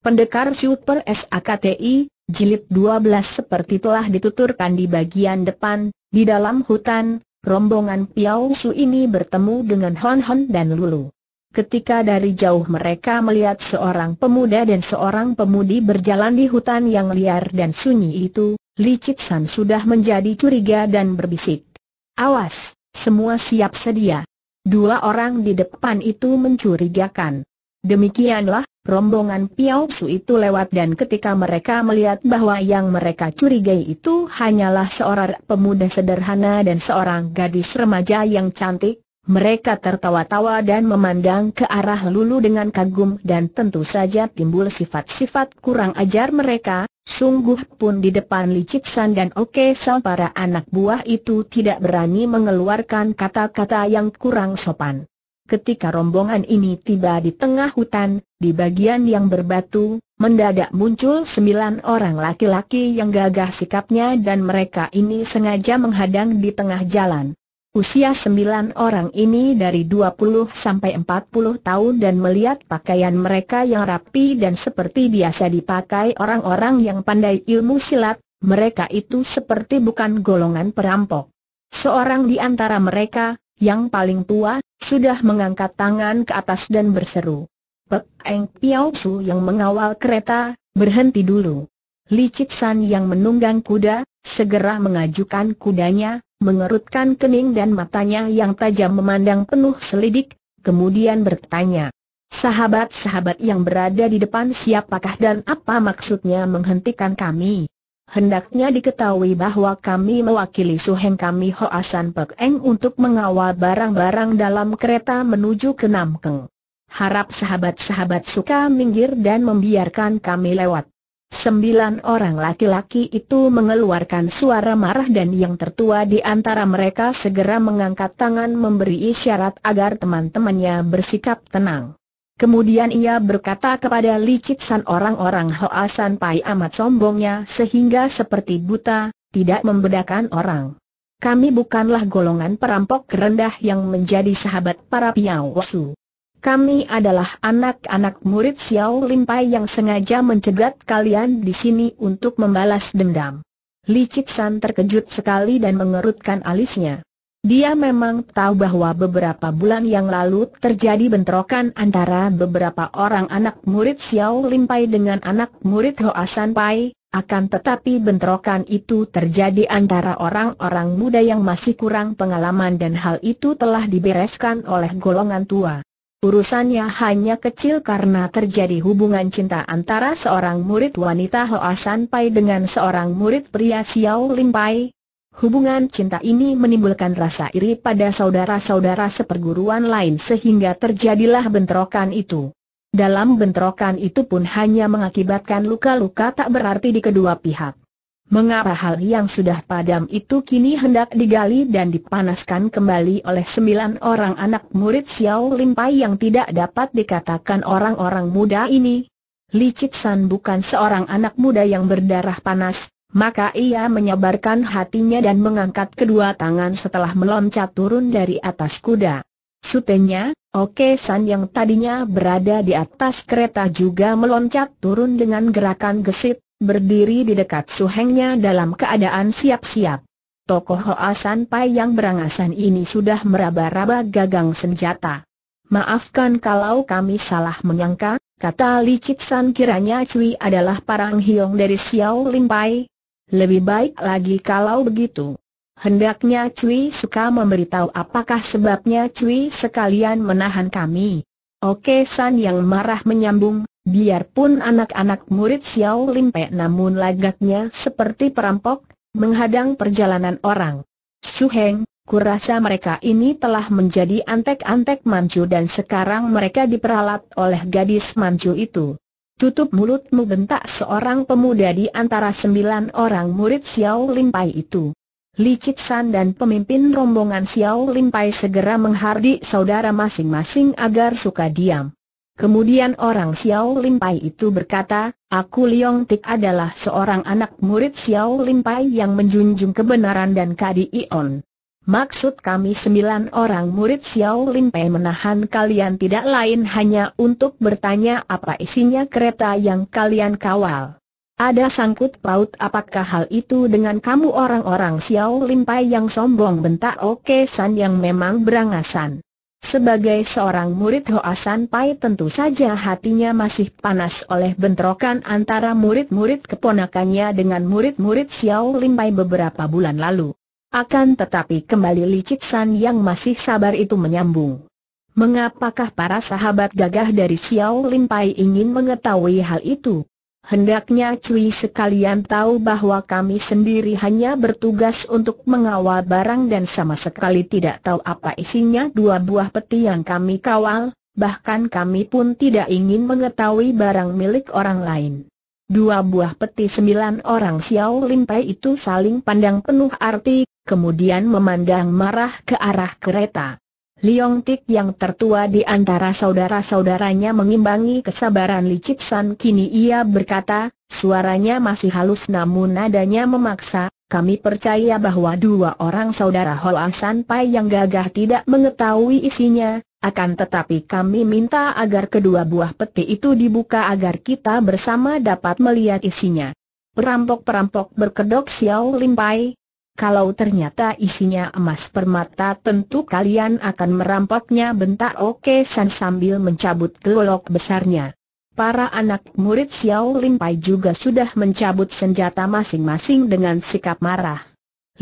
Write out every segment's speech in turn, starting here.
Pendekar Super SAKTI, jilid 12 seperti telah dituturkan di bagian depan, di dalam hutan, rombongan Piao Su ini bertemu dengan Hon Hon dan Lulu. Ketika dari jauh mereka melihat seorang pemuda dan seorang pemudi berjalan di hutan yang liar dan sunyi itu, Li Chit sudah menjadi curiga dan berbisik. Awas, semua siap sedia. Dua orang di depan itu mencurigakan. Demikianlah, rombongan Piao Su itu lewat dan ketika mereka melihat bahwa yang mereka curigai itu hanyalah seorang pemuda sederhana dan seorang gadis remaja yang cantik, mereka tertawa-tawa dan memandang ke arah Lulu dengan kagum dan tentu saja timbul sifat-sifat kurang ajar mereka, sungguh pun di depan licik san dan oke sal para anak buah itu tidak berani mengeluarkan kata-kata yang kurang sopan. Ketika rombongan ini tiba di tengah hutan, di bagian yang berbatu, mendadak muncul sembilan orang laki-laki yang gagah sikapnya dan mereka ini sengaja menghadang di tengah jalan. Usia sembilan orang ini dari 20 sampai 40 tahun dan melihat pakaian mereka yang rapi dan seperti biasa dipakai orang-orang yang pandai ilmu silat, mereka itu seperti bukan golongan perampok. Seorang di antara mereka, yang paling tua, sudah mengangkat tangan ke atas dan berseru. Pek Eng Piao Su yang mengawal kereta, berhenti dulu. Li Chit San yang menunggang kuda, segera mengajukan kudanya, mengerutkan kening dan matanya yang tajam memandang penuh selidik, kemudian bertanya. Sahabat-sahabat yang berada di depan siapakah dan apa maksudnya menghentikan kami? Hendaknya diketahui bahwa kami mewakili Suheng kami Hoasan Pek Eng untuk mengawal barang-barang dalam kereta menuju ke Namkeng. Harap sahabat-sahabat suka minggir dan membiarkan kami lewat. Sembilan orang laki-laki itu mengeluarkan suara marah dan yang tertua di antara mereka segera mengangkat tangan memberi isyarat agar teman-temannya bersikap tenang. Kemudian ia berkata kepada Li San orang-orang Hoa San Pai amat sombongnya sehingga seperti buta, tidak membedakan orang. Kami bukanlah golongan perampok rendah yang menjadi sahabat para Piao Wasu. Kami adalah anak-anak murid Xiao Lim Pai yang sengaja mencegat kalian di sini untuk membalas dendam. Li San terkejut sekali dan mengerutkan alisnya. Dia memang tahu bahwa beberapa bulan yang lalu terjadi bentrokan antara beberapa orang anak murid Xiao Limpai dengan anak murid Hoa San Pai, akan tetapi bentrokan itu terjadi antara orang-orang muda yang masih kurang pengalaman dan hal itu telah dibereskan oleh golongan tua. Urusannya hanya kecil karena terjadi hubungan cinta antara seorang murid wanita Hoa San Pai dengan seorang murid pria Xiao Limpai, Hubungan cinta ini menimbulkan rasa iri pada saudara-saudara seperguruan lain sehingga terjadilah bentrokan itu. Dalam bentrokan itu pun hanya mengakibatkan luka-luka tak berarti di kedua pihak. Mengapa hal yang sudah padam itu kini hendak digali dan dipanaskan kembali oleh sembilan orang anak murid Xiao Limpai yang tidak dapat dikatakan orang-orang muda ini? Li San bukan seorang anak muda yang berdarah panas, maka ia menyebarkan hatinya dan mengangkat kedua tangan setelah meloncat turun dari atas kuda. Sutenya, Oke San yang tadinya berada di atas kereta juga meloncat turun dengan gerakan gesit, berdiri di dekat suhengnya dalam keadaan siap-siap. Tokoh Hoa San Pai yang berangasan ini sudah meraba-raba gagang senjata. Maafkan kalau kami salah menyangka, kata Li Chit San kiranya Cui adalah parang hiong dari Xiao Lim Pai, lebih baik lagi kalau begitu. Hendaknya Cui suka memberitahu apakah sebabnya Cui sekalian menahan kami. Oke San yang marah menyambung, biarpun anak-anak murid Xiao Limpe namun lagaknya seperti perampok, menghadang perjalanan orang. Suheng, kurasa mereka ini telah menjadi antek-antek Manju dan sekarang mereka diperalat oleh gadis Manju itu. Tutup mulutmu bentak seorang pemuda di antara sembilan orang murid Xiao Limpai itu. Li San dan pemimpin rombongan Xiao Limpai segera menghardik saudara masing-masing agar suka diam. Kemudian orang Xiao Limpai itu berkata, Aku Liong Tik adalah seorang anak murid Xiao Limpai yang menjunjung kebenaran dan Kadi Ion. Maksud kami sembilan orang murid Xiao Lin Pei menahan kalian tidak lain hanya untuk bertanya apa isinya kereta yang kalian kawal. Ada sangkut paut apakah hal itu dengan kamu orang-orang Xiao Lin Pei yang sombong bentak Oke San yang memang berangasan. Sebagai seorang murid Hoa San Pai tentu saja hatinya masih panas oleh bentrokan antara murid-murid keponakannya dengan murid-murid Xiao Lin Pai beberapa bulan lalu. Akan tetapi kembali licik San yang masih sabar itu menyambung. Mengapakah para sahabat gagah dari Xiao Lim Pai ingin mengetahui hal itu? Hendaknya Cui sekalian tahu bahwa kami sendiri hanya bertugas untuk mengawal barang dan sama sekali tidak tahu apa isinya dua buah peti yang kami kawal, bahkan kami pun tidak ingin mengetahui barang milik orang lain. Dua buah peti sembilan orang Xiao Lim Pai itu saling pandang penuh arti, kemudian memandang marah ke arah kereta. Liong Tik yang tertua di antara saudara-saudaranya mengimbangi kesabaran licik San kini ia berkata, suaranya masih halus namun nadanya memaksa, kami percaya bahwa dua orang saudara Hoa San Pai yang gagah tidak mengetahui isinya, akan tetapi kami minta agar kedua buah peti itu dibuka agar kita bersama dapat melihat isinya. Perampok-perampok berkedok Xiao Limpai, kalau ternyata isinya emas permata tentu kalian akan merampoknya bentak Oke San sambil mencabut gelolok besarnya. Para anak murid Xiao Lim Pai juga sudah mencabut senjata masing-masing dengan sikap marah.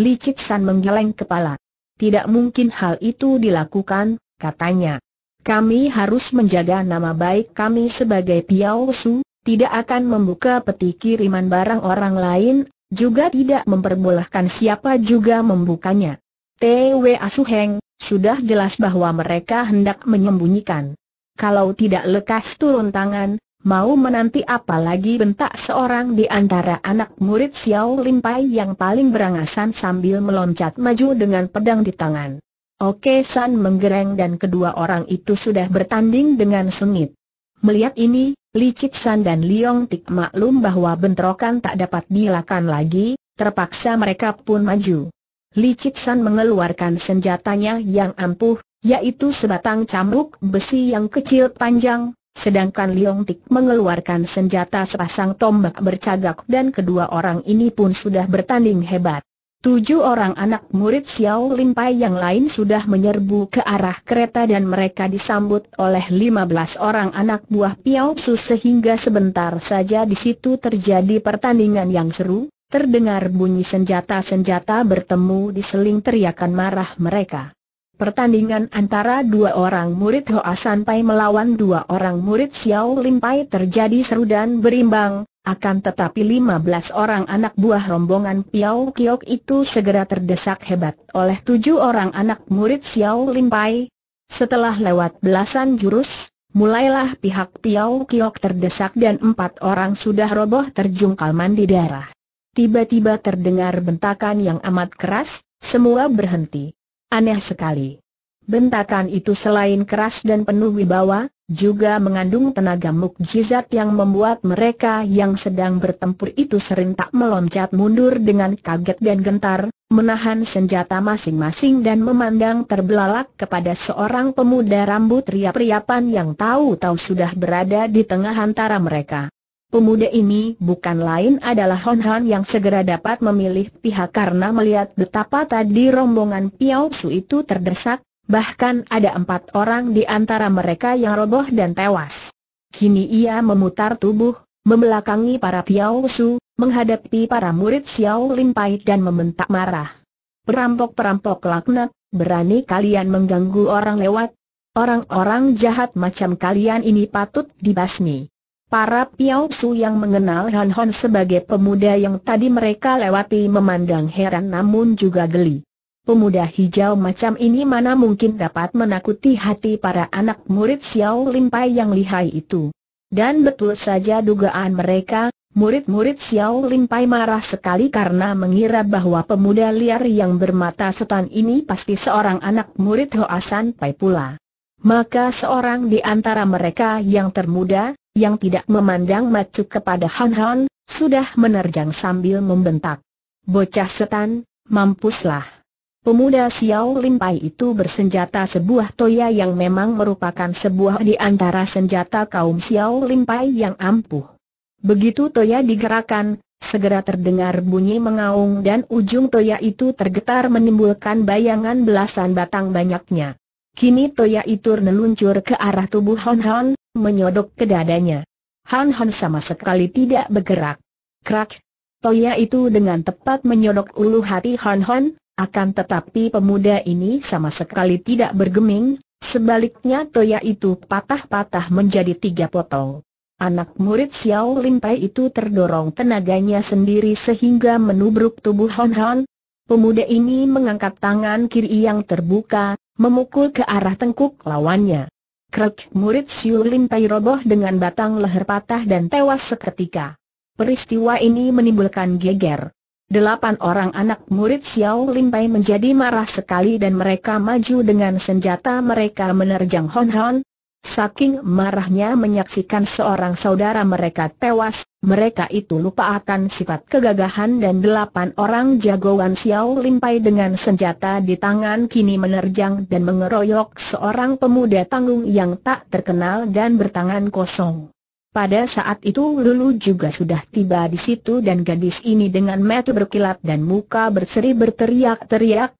Li Chik San menggeleng kepala. Tidak mungkin hal itu dilakukan, katanya. Kami harus menjaga nama baik kami sebagai Piao Su, tidak akan membuka peti kiriman barang orang lain, juga tidak memperbolehkan siapa juga membukanya. TWA Asuheng, sudah jelas bahwa mereka hendak menyembunyikan. Kalau tidak lekas turun tangan, mau menanti apa lagi bentak seorang di antara anak murid Xiao Limpai yang paling berangasan sambil meloncat maju dengan pedang di tangan. Oke San menggereng dan kedua orang itu sudah bertanding dengan sengit. Melihat ini, Li San dan Liong Tik maklum bahwa bentrokan tak dapat dilakukan lagi, terpaksa mereka pun maju. Li San mengeluarkan senjatanya yang ampuh, yaitu sebatang cambuk besi yang kecil panjang, Sedangkan Liong Tik mengeluarkan senjata sepasang tombak bercagak dan kedua orang ini pun sudah bertanding hebat. Tujuh orang anak murid Xiao Lim Pai yang lain sudah menyerbu ke arah kereta dan mereka disambut oleh lima belas orang anak buah Piao Su sehingga sebentar saja di situ terjadi pertandingan yang seru, terdengar bunyi senjata-senjata bertemu di seling teriakan marah mereka. Pertandingan antara dua orang murid Hoa San Pai melawan dua orang murid Xiao Lim Pai terjadi seru dan berimbang, akan tetapi 15 orang anak buah rombongan Piao Kiok itu segera terdesak hebat oleh tujuh orang anak murid Xiao Lim Pai. Setelah lewat belasan jurus, mulailah pihak Piao Kiok terdesak dan empat orang sudah roboh terjungkal mandi darah. Tiba-tiba terdengar bentakan yang amat keras, semua berhenti. Aneh sekali. Bentakan itu selain keras dan penuh wibawa, juga mengandung tenaga mukjizat yang membuat mereka yang sedang bertempur itu serentak meloncat mundur dengan kaget dan gentar, menahan senjata masing-masing dan memandang terbelalak kepada seorang pemuda rambut riap-riapan yang tahu-tahu sudah berada di tengah antara mereka. Pemuda ini bukan lain adalah Hon Han yang segera dapat memilih pihak karena melihat betapa tadi rombongan Piao Su itu terdesak, Bahkan ada empat orang di antara mereka yang roboh dan tewas. Kini ia memutar tubuh, membelakangi para Piao Su, menghadapi para murid Xiao Limpai dan membentak marah. Perampok-perampok laknat, berani kalian mengganggu orang lewat. Orang-orang jahat macam kalian ini patut dibasmi. Para Piao Su yang mengenal Han Hon sebagai pemuda yang tadi mereka lewati memandang heran namun juga geli pemuda hijau macam ini mana mungkin dapat menakuti hati para anak murid Xiao Limpai yang lihai itu. Dan betul saja dugaan mereka, murid-murid Xiao Limpai marah sekali karena mengira bahwa pemuda liar yang bermata setan ini pasti seorang anak murid Hoasan Pai pula. Maka seorang di antara mereka yang termuda, yang tidak memandang macu kepada Han Han, sudah menerjang sambil membentak. Bocah setan, mampuslah. Pemuda Xiao Limpai itu bersenjata sebuah toya yang memang merupakan sebuah di antara senjata kaum Xiao Limpai yang ampuh. Begitu toya digerakkan, segera terdengar bunyi mengaung dan ujung toya itu tergetar menimbulkan bayangan belasan batang banyaknya. Kini toya itu meluncur ke arah tubuh Hon Hon, menyodok ke dadanya. Hon Hon sama sekali tidak bergerak. Krak! Toya itu dengan tepat menyodok ulu hati Hon Hon, akan tetapi pemuda ini sama sekali tidak bergeming, sebaliknya toya itu patah-patah menjadi tiga potong. Anak murid Xiao Lin Pai itu terdorong tenaganya sendiri sehingga menubruk tubuh Hon Hon. Pemuda ini mengangkat tangan kiri yang terbuka, memukul ke arah tengkuk lawannya. Krek murid Xiao Lin Pai roboh dengan batang leher patah dan tewas seketika. Peristiwa ini menimbulkan geger. Delapan orang anak murid Xiao Limpai menjadi marah sekali dan mereka maju dengan senjata mereka menerjang Hon Hon. Saking marahnya menyaksikan seorang saudara mereka tewas, mereka itu lupa akan sifat kegagahan dan delapan orang jagoan Xiao Limpai dengan senjata di tangan kini menerjang dan mengeroyok seorang pemuda tanggung yang tak terkenal dan bertangan kosong. Pada saat itu Lulu juga sudah tiba di situ dan gadis ini dengan mata berkilat dan muka berseri berteriak-teriak,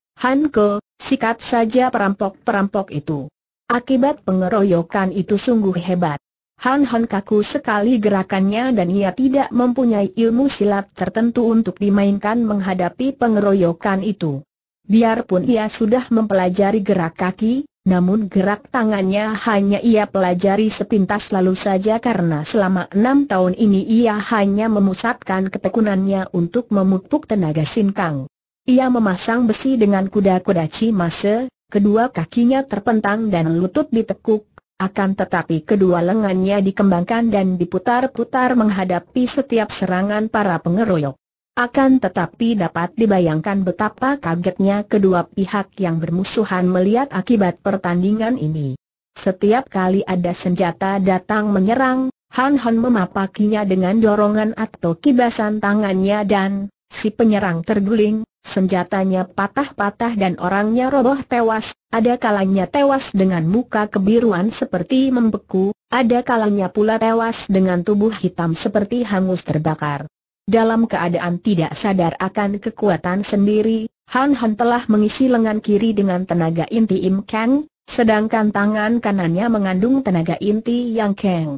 Ke, sikat saja perampok-perampok itu. Akibat pengeroyokan itu sungguh hebat. Han Han kaku sekali gerakannya dan ia tidak mempunyai ilmu silat tertentu untuk dimainkan menghadapi pengeroyokan itu. Biarpun ia sudah mempelajari gerak kaki, namun gerak tangannya hanya ia pelajari sepintas lalu saja karena selama enam tahun ini ia hanya memusatkan ketekunannya untuk memupuk tenaga sinkang. Ia memasang besi dengan kuda-kuda cimase, kedua kakinya terpentang dan lutut ditekuk, akan tetapi kedua lengannya dikembangkan dan diputar-putar menghadapi setiap serangan para pengeroyok. Akan tetapi dapat dibayangkan betapa kagetnya kedua pihak yang bermusuhan melihat akibat pertandingan ini. Setiap kali ada senjata datang menyerang, Han Han memapakinya dengan dorongan atau kibasan tangannya dan, si penyerang terguling, senjatanya patah-patah dan orangnya roboh tewas, ada kalanya tewas dengan muka kebiruan seperti membeku, ada kalanya pula tewas dengan tubuh hitam seperti hangus terbakar. Dalam keadaan tidak sadar akan kekuatan sendiri, Han Han telah mengisi lengan kiri dengan tenaga inti Im Kang, sedangkan tangan kanannya mengandung tenaga inti Yang Kang.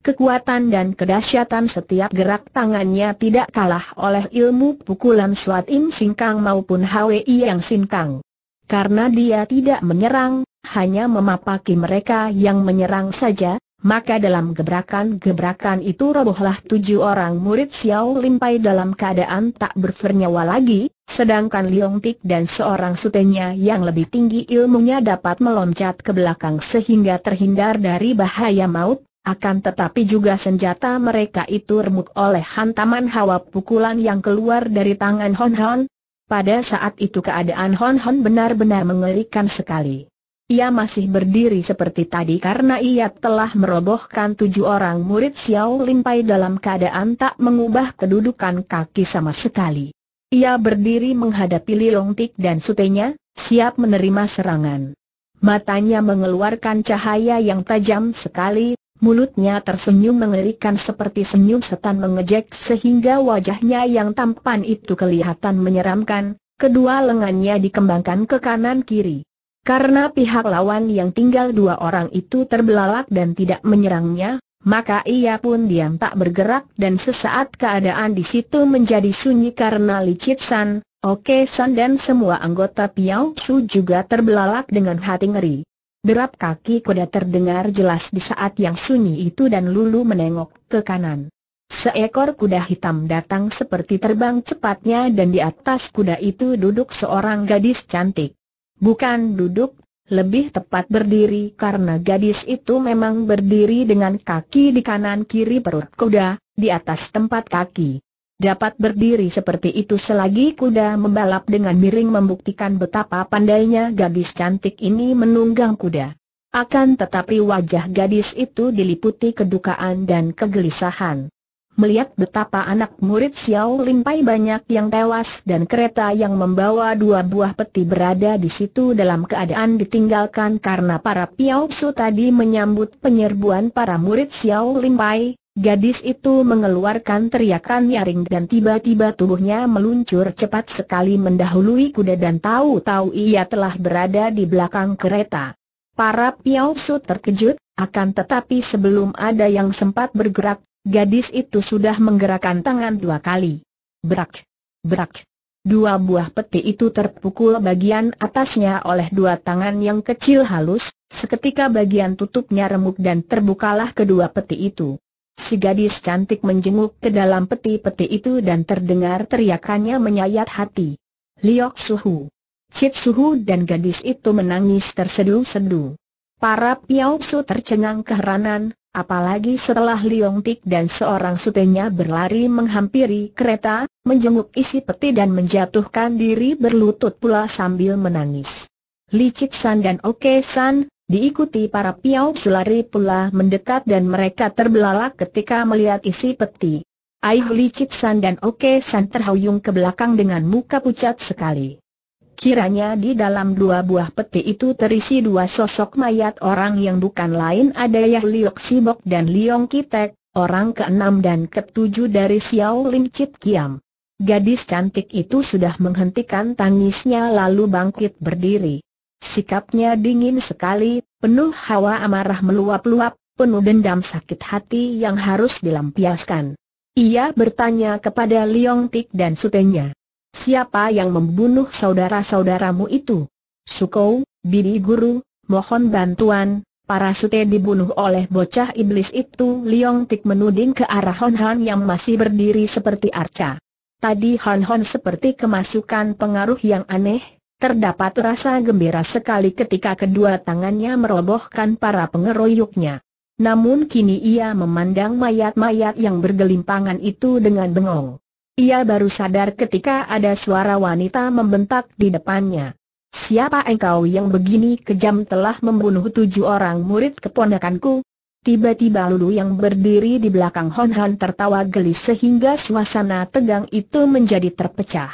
Kekuatan dan kedahsyatan setiap gerak tangannya tidak kalah oleh ilmu pukulan Suat Im Sing Kang maupun Hwi Yang Sing Kang. Karena dia tidak menyerang, hanya memapaki mereka yang menyerang saja, maka dalam gebrakan-gebrakan itu robohlah tujuh orang murid Xiao Limpai dalam keadaan tak bernyawa lagi, sedangkan Liong Tik dan seorang sutenya yang lebih tinggi ilmunya dapat meloncat ke belakang sehingga terhindar dari bahaya maut, akan tetapi juga senjata mereka itu remuk oleh hantaman hawa pukulan yang keluar dari tangan Hon Hon. Pada saat itu keadaan Hon Hon benar-benar mengerikan sekali. Ia masih berdiri seperti tadi karena ia telah merobohkan tujuh orang murid Xiao Limpai dalam keadaan tak mengubah kedudukan kaki sama sekali. Ia berdiri menghadapi Lilongtik dan sutenya, siap menerima serangan. Matanya mengeluarkan cahaya yang tajam sekali, mulutnya tersenyum mengerikan seperti senyum setan mengejek sehingga wajahnya yang tampan itu kelihatan menyeramkan, kedua lengannya dikembangkan ke kanan kiri. Karena pihak lawan yang tinggal dua orang itu terbelalak dan tidak menyerangnya, maka ia pun diam tak bergerak dan sesaat keadaan di situ menjadi sunyi karena licit San, Oke San dan semua anggota Piao Su juga terbelalak dengan hati ngeri. Derap kaki kuda terdengar jelas di saat yang sunyi itu dan Lulu menengok ke kanan. Seekor kuda hitam datang seperti terbang cepatnya dan di atas kuda itu duduk seorang gadis cantik. Bukan duduk, lebih tepat berdiri karena gadis itu memang berdiri dengan kaki di kanan kiri perut kuda, di atas tempat kaki. Dapat berdiri seperti itu selagi kuda membalap dengan miring membuktikan betapa pandainya gadis cantik ini menunggang kuda. Akan tetapi wajah gadis itu diliputi kedukaan dan kegelisahan melihat betapa anak murid Xiao Limpai banyak yang tewas dan kereta yang membawa dua buah peti berada di situ dalam keadaan ditinggalkan karena para Piao Su tadi menyambut penyerbuan para murid Xiao Limpai, gadis itu mengeluarkan teriakan nyaring dan tiba-tiba tubuhnya meluncur cepat sekali mendahului kuda dan tahu-tahu ia telah berada di belakang kereta. Para Piao Su terkejut, akan tetapi sebelum ada yang sempat bergerak, Gadis itu sudah menggerakkan tangan dua kali. Berak! Berak! Dua buah peti itu terpukul bagian atasnya oleh dua tangan yang kecil halus, seketika bagian tutupnya remuk dan terbukalah kedua peti itu. Si gadis cantik menjenguk ke dalam peti-peti itu dan terdengar teriakannya menyayat hati. Liok Suhu. Cit Suhu dan gadis itu menangis tersedu-sedu. Para Piao Su tercengang keheranan, Apalagi setelah Liong Tik dan seorang sutenya berlari menghampiri kereta, menjenguk isi peti dan menjatuhkan diri berlutut pula sambil menangis. Li Chik San dan Oke San, diikuti para piau selari pula mendekat dan mereka terbelalak ketika melihat isi peti. Aih Li Chik San dan Oke San terhuyung ke belakang dengan muka pucat sekali. Kiranya di dalam dua buah peti itu terisi dua sosok mayat orang yang bukan lain ada adalah Liok Sibok dan Liong Kitek, orang keenam dan ketujuh dari Xiao Lim Chit Kiam. Gadis cantik itu sudah menghentikan tangisnya lalu bangkit berdiri. Sikapnya dingin sekali, penuh hawa amarah meluap-luap, penuh dendam sakit hati yang harus dilampiaskan. Ia bertanya kepada Liong Tik dan sutenya. Siapa yang membunuh saudara-saudaramu itu? Sukou, bini Guru, mohon bantuan, para sute dibunuh oleh bocah iblis itu Liong Tik menuding ke arah Hon Han yang masih berdiri seperti arca. Tadi Hon Hon seperti kemasukan pengaruh yang aneh, terdapat rasa gembira sekali ketika kedua tangannya merobohkan para pengeroyoknya. Namun kini ia memandang mayat-mayat yang bergelimpangan itu dengan bengong. Ia baru sadar ketika ada suara wanita membentak di depannya. Siapa engkau yang begini kejam telah membunuh tujuh orang murid keponakanku? Tiba-tiba Lulu yang berdiri di belakang Hon Han tertawa geli sehingga suasana tegang itu menjadi terpecah.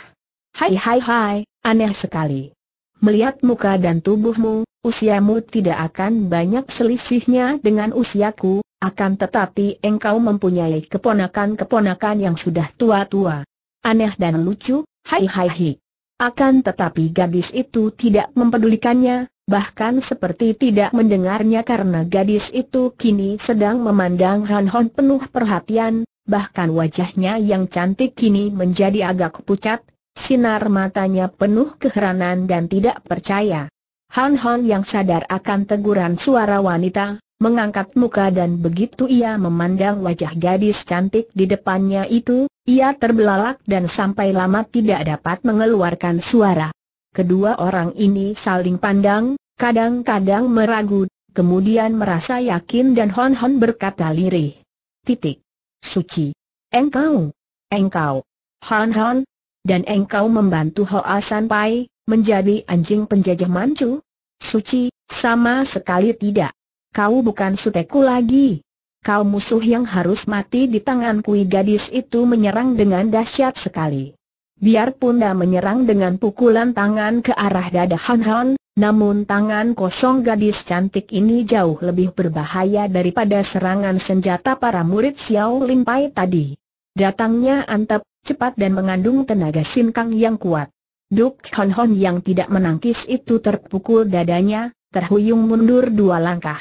Hai hai hai, aneh sekali. Melihat muka dan tubuhmu, usiamu tidak akan banyak selisihnya dengan usiaku, akan tetapi engkau mempunyai keponakan-keponakan yang sudah tua-tua. Aneh dan lucu, hai hai hai. Akan tetapi gadis itu tidak mempedulikannya, bahkan seperti tidak mendengarnya karena gadis itu kini sedang memandang Han Hon penuh perhatian, bahkan wajahnya yang cantik kini menjadi agak pucat, sinar matanya penuh keheranan dan tidak percaya. Han Hon yang sadar akan teguran suara wanita, mengangkat muka dan begitu ia memandang wajah gadis cantik di depannya itu, ia terbelalak dan sampai lama tidak dapat mengeluarkan suara. Kedua orang ini saling pandang, kadang-kadang meragu, kemudian merasa yakin dan Hon Hon berkata lirih. Titik. Suci. Engkau. Engkau. Hon Hon. Dan engkau membantu Hoa San Pai, menjadi anjing penjajah mancu? Suci, sama sekali tidak kau bukan suteku lagi. Kau musuh yang harus mati di tangan kui gadis itu menyerang dengan dahsyat sekali. Biarpun dah menyerang dengan pukulan tangan ke arah dada Han Han, namun tangan kosong gadis cantik ini jauh lebih berbahaya daripada serangan senjata para murid Xiao Lin Pai tadi. Datangnya antep, cepat dan mengandung tenaga sinkang yang kuat. Duk Hon Hon yang tidak menangkis itu terpukul dadanya, terhuyung mundur dua langkah.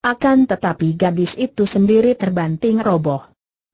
Akan tetapi gadis itu sendiri terbanting roboh.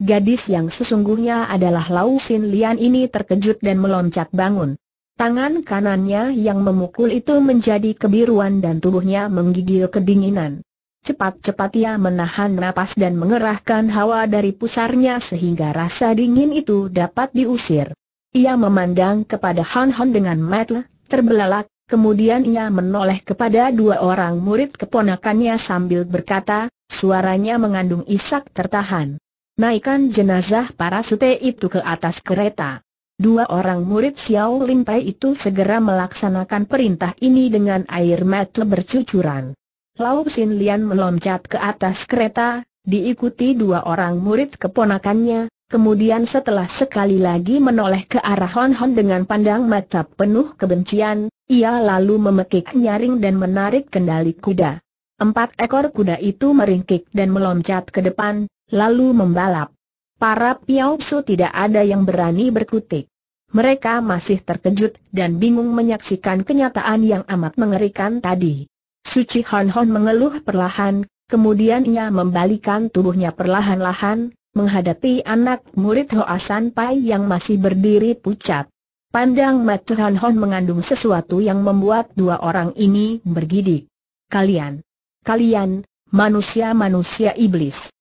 Gadis yang sesungguhnya adalah Lau Sin Lian ini terkejut dan meloncat bangun. Tangan kanannya yang memukul itu menjadi kebiruan dan tubuhnya menggigil kedinginan. Cepat-cepat ia menahan napas dan mengerahkan hawa dari pusarnya sehingga rasa dingin itu dapat diusir. Ia memandang kepada Han Han dengan mata terbelalak, Kemudian ia menoleh kepada dua orang murid keponakannya sambil berkata, suaranya mengandung isak tertahan. Naikkan jenazah para sute itu ke atas kereta. Dua orang murid Xiao Pai itu segera melaksanakan perintah ini dengan air mata bercucuran. Lau Sin Lian meloncat ke atas kereta, diikuti dua orang murid keponakannya, Kemudian setelah sekali lagi menoleh ke arah Hon Hon dengan pandang mata penuh kebencian, ia lalu memekik nyaring dan menarik kendali kuda. Empat ekor kuda itu meringkik dan meloncat ke depan, lalu membalap. Para piaupsu tidak ada yang berani berkutik. Mereka masih terkejut dan bingung menyaksikan kenyataan yang amat mengerikan tadi. Suci Hon Hon mengeluh perlahan, kemudian ia membalikan tubuhnya perlahan-lahan, menghadapi anak murid Hoa San Pai yang masih berdiri pucat. Pandang mata Han Hon mengandung sesuatu yang membuat dua orang ini bergidik. Kalian, kalian, manusia-manusia iblis.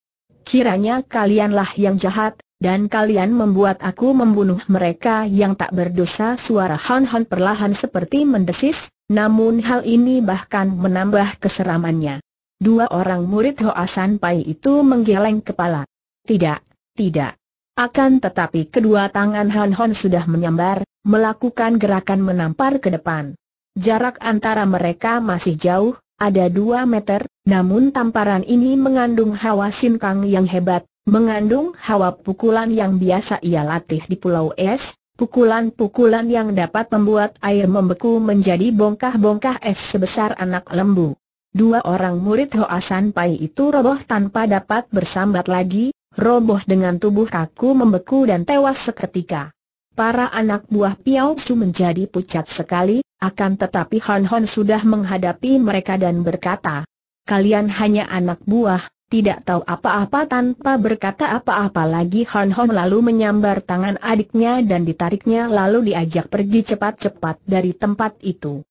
Kiranya kalianlah yang jahat, dan kalian membuat aku membunuh mereka yang tak berdosa suara Han Hon perlahan seperti mendesis, namun hal ini bahkan menambah keseramannya. Dua orang murid Hoa San Pai itu menggeleng kepala. Tidak, tidak. Akan tetapi kedua tangan Han Hon sudah menyambar, melakukan gerakan menampar ke depan. Jarak antara mereka masih jauh, ada dua meter, namun tamparan ini mengandung hawa sinkang yang hebat, mengandung hawa pukulan yang biasa ia latih di Pulau Es, pukulan-pukulan yang dapat membuat air membeku menjadi bongkah-bongkah es sebesar anak lembu. Dua orang murid Hoa San Pai itu roboh tanpa dapat bersambat lagi, roboh dengan tubuh kaku membeku dan tewas seketika. Para anak buah Piao Su menjadi pucat sekali, akan tetapi Han Hon sudah menghadapi mereka dan berkata, Kalian hanya anak buah, tidak tahu apa-apa tanpa berkata apa-apa lagi Han Hon lalu menyambar tangan adiknya dan ditariknya lalu diajak pergi cepat-cepat dari tempat itu.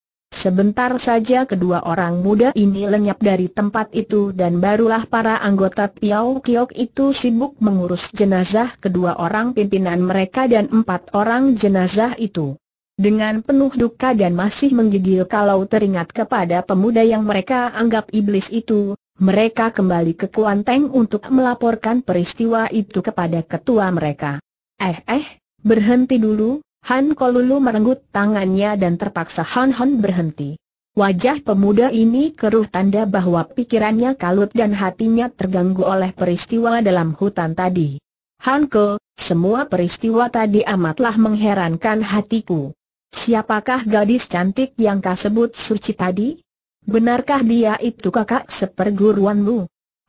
Sebentar saja kedua orang muda ini lenyap dari tempat itu dan barulah para anggota Tiao Kiok itu sibuk mengurus jenazah kedua orang pimpinan mereka dan empat orang jenazah itu. Dengan penuh duka dan masih menggigil kalau teringat kepada pemuda yang mereka anggap iblis itu, mereka kembali ke Kuanteng untuk melaporkan peristiwa itu kepada ketua mereka. Eh eh, berhenti dulu, Han Kolulu merenggut tangannya dan terpaksa Han Han berhenti. Wajah pemuda ini keruh tanda bahwa pikirannya kalut dan hatinya terganggu oleh peristiwa dalam hutan tadi. Han Ko, semua peristiwa tadi amatlah mengherankan hatiku. Siapakah gadis cantik yang kau sebut suci tadi? Benarkah dia itu kakak seperguruanmu?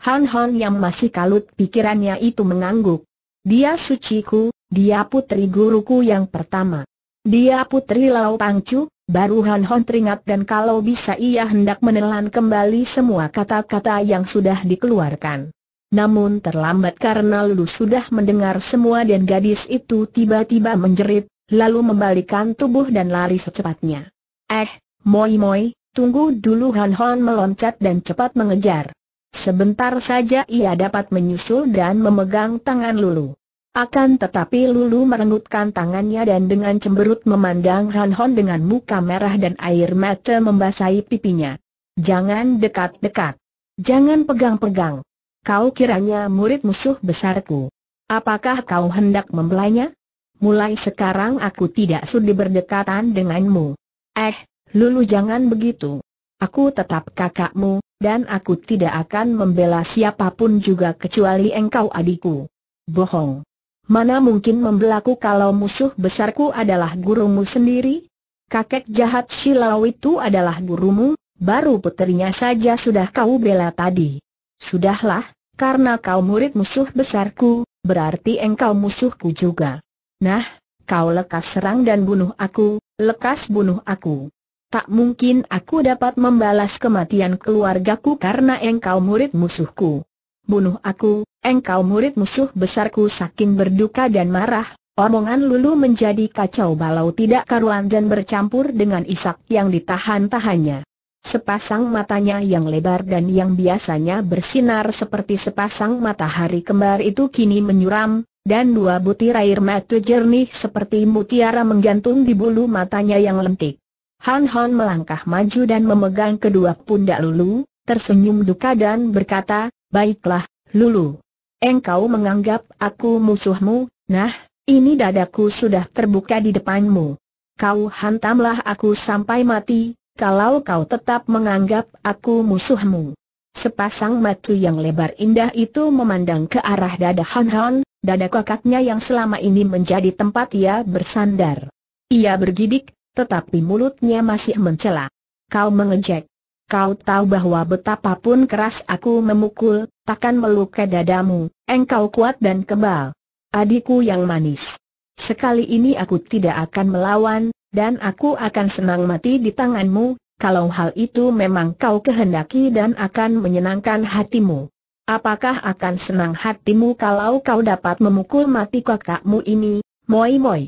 Han Han yang masih kalut pikirannya itu mengangguk. Dia suciku, dia putri guruku yang pertama. Dia putri Lau Pangcu, baru Han Hon teringat dan kalau bisa ia hendak menelan kembali semua kata-kata yang sudah dikeluarkan. Namun terlambat karena Lulu sudah mendengar semua dan gadis itu tiba-tiba menjerit, lalu membalikan tubuh dan lari secepatnya. Eh, Moi Moi, tunggu dulu Han Hon meloncat dan cepat mengejar. Sebentar saja ia dapat menyusul dan memegang tangan Lulu. Akan tetapi Lulu merengutkan tangannya dan dengan cemberut memandang Han Hon dengan muka merah dan air mata membasahi pipinya. Jangan dekat-dekat. Jangan pegang-pegang. Kau kiranya murid musuh besarku. Apakah kau hendak membelanya? Mulai sekarang aku tidak sudi berdekatan denganmu. Eh, Lulu jangan begitu. Aku tetap kakakmu, dan aku tidak akan membela siapapun juga kecuali engkau adikku. Bohong. Mana mungkin membelaku kalau musuh besarku adalah gurumu sendiri? Kakek jahat Silau itu adalah gurumu, baru puterinya saja sudah kau bela tadi. Sudahlah, karena kau murid musuh besarku, berarti engkau musuhku juga. Nah, kau lekas serang dan bunuh aku, lekas bunuh aku. Tak mungkin aku dapat membalas kematian keluargaku karena engkau murid musuhku bunuh aku, engkau murid musuh besarku saking berduka dan marah, omongan Lulu menjadi kacau balau tidak karuan dan bercampur dengan isak yang ditahan-tahannya. Sepasang matanya yang lebar dan yang biasanya bersinar seperti sepasang matahari kembar itu kini menyuram, dan dua butir air mata jernih seperti mutiara menggantung di bulu matanya yang lentik. Han Han melangkah maju dan memegang kedua pundak Lulu, tersenyum duka dan berkata, Baiklah, Lulu. Engkau menganggap aku musuhmu, nah, ini dadaku sudah terbuka di depanmu. Kau hantamlah aku sampai mati, kalau kau tetap menganggap aku musuhmu. Sepasang mata yang lebar indah itu memandang ke arah dada Han Han, dada kakaknya yang selama ini menjadi tempat ia bersandar. Ia bergidik, tetapi mulutnya masih mencela. Kau mengejek. Kau tahu bahwa betapapun keras aku memukul, takkan melukai dadamu, engkau kuat dan kebal. Adikku yang manis. Sekali ini aku tidak akan melawan, dan aku akan senang mati di tanganmu, kalau hal itu memang kau kehendaki dan akan menyenangkan hatimu. Apakah akan senang hatimu kalau kau dapat memukul mati kakakmu ini, moi moi?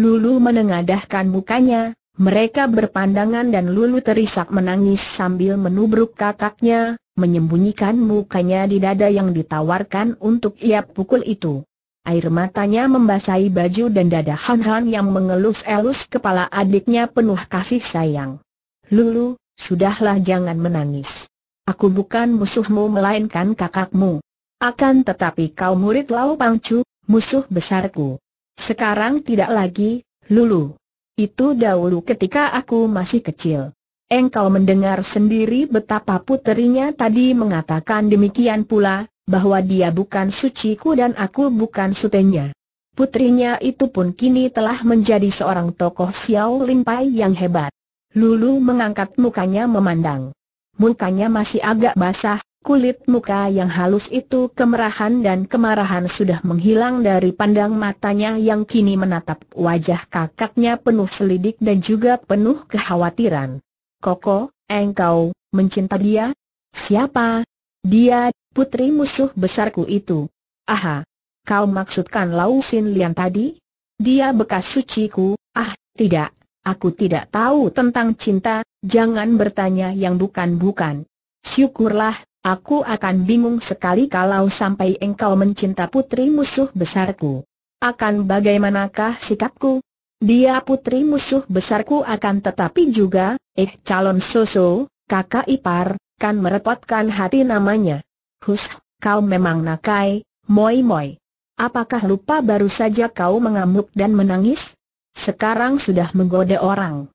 Lulu menengadahkan mukanya, mereka berpandangan dan Lulu terisak menangis sambil menubruk kakaknya, menyembunyikan mukanya di dada yang ditawarkan untuk ia pukul itu. Air matanya membasahi baju dan dada Han Han yang mengelus-elus kepala adiknya penuh kasih sayang. Lulu, sudahlah jangan menangis. Aku bukan musuhmu melainkan kakakmu. Akan tetapi kau murid Lau Pangcu, musuh besarku. Sekarang tidak lagi, Lulu. Itu dahulu ketika aku masih kecil. Engkau mendengar sendiri betapa puterinya tadi mengatakan demikian pula, bahwa dia bukan suciku dan aku bukan sutenya. Putrinya itu pun kini telah menjadi seorang tokoh Xiao Limpai yang hebat. Lulu mengangkat mukanya memandang. Mukanya masih agak basah, Kulit muka yang halus itu kemerahan dan kemarahan sudah menghilang dari pandang matanya yang kini menatap wajah kakaknya penuh selidik dan juga penuh kekhawatiran. Koko, engkau, mencinta dia? Siapa? Dia, putri musuh besarku itu. Aha, kau maksudkan Lau Sin Lian tadi? Dia bekas suciku, ah, tidak, aku tidak tahu tentang cinta, jangan bertanya yang bukan-bukan. Syukurlah, Aku akan bingung sekali kalau sampai engkau mencinta putri musuh besarku. Akan bagaimanakah sikapku? Dia putri musuh besarku akan tetapi juga, eh calon soso, kakak ipar, kan merepotkan hati namanya. Hus, kau memang nakai, moi moi. Apakah lupa baru saja kau mengamuk dan menangis? Sekarang sudah menggoda orang.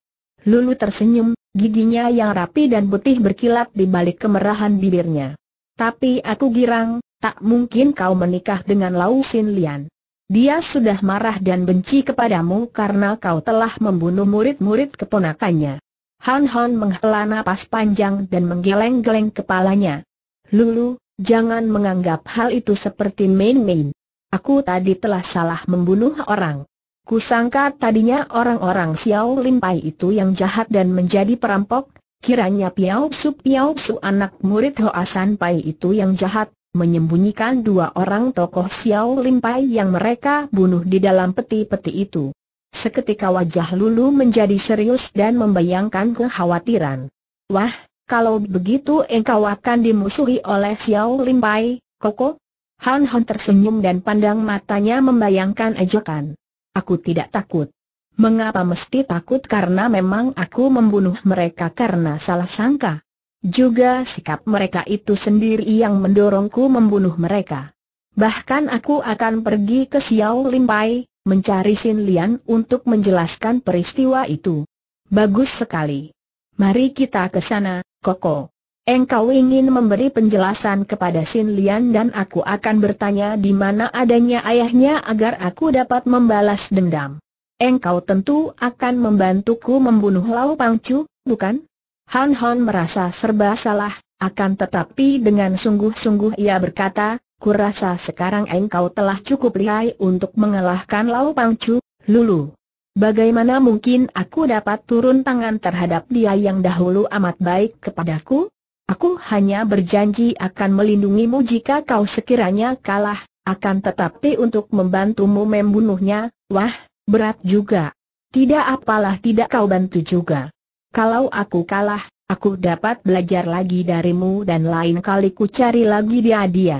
Lulu tersenyum, Giginya yang rapi dan putih berkilat di balik kemerahan bibirnya. Tapi aku girang, tak mungkin kau menikah dengan Lau Sin Lian. Dia sudah marah dan benci kepadamu karena kau telah membunuh murid-murid keponakannya. Han Han menghela napas panjang dan menggeleng-geleng kepalanya. Lulu, jangan menganggap hal itu seperti main-main. Aku tadi telah salah membunuh orang. Kusangka tadinya orang-orang Xiao Limpai itu yang jahat dan menjadi perampok, kiranya Piao Su Piao Su anak murid Hoa San Pai itu yang jahat, menyembunyikan dua orang tokoh Xiao Limpai yang mereka bunuh di dalam peti-peti itu. Seketika wajah Lulu menjadi serius dan membayangkan kekhawatiran. Wah, kalau begitu engkau akan dimusuhi oleh Xiao Limpai, Koko? Han Han tersenyum dan pandang matanya membayangkan ejekan. Aku tidak takut. Mengapa mesti takut karena memang aku membunuh mereka karena salah sangka. Juga sikap mereka itu sendiri yang mendorongku membunuh mereka. Bahkan aku akan pergi ke Xiao Limpai, mencari Sin Lian untuk menjelaskan peristiwa itu. Bagus sekali. Mari kita ke sana, Koko. Engkau ingin memberi penjelasan kepada Sin Lian dan aku akan bertanya di mana adanya ayahnya agar aku dapat membalas dendam. Engkau tentu akan membantuku membunuh Lau Pangcu, bukan? Han Han merasa serba salah, akan tetapi dengan sungguh-sungguh ia berkata, kurasa sekarang engkau telah cukup lihai untuk mengalahkan Lau Pangcu, Lulu. Bagaimana mungkin aku dapat turun tangan terhadap dia yang dahulu amat baik kepadaku? Aku hanya berjanji akan melindungimu jika kau sekiranya kalah, akan tetapi untuk membantumu membunuhnya, wah, berat juga. Tidak apalah tidak kau bantu juga. Kalau aku kalah, aku dapat belajar lagi darimu dan lain kali ku cari lagi dia dia.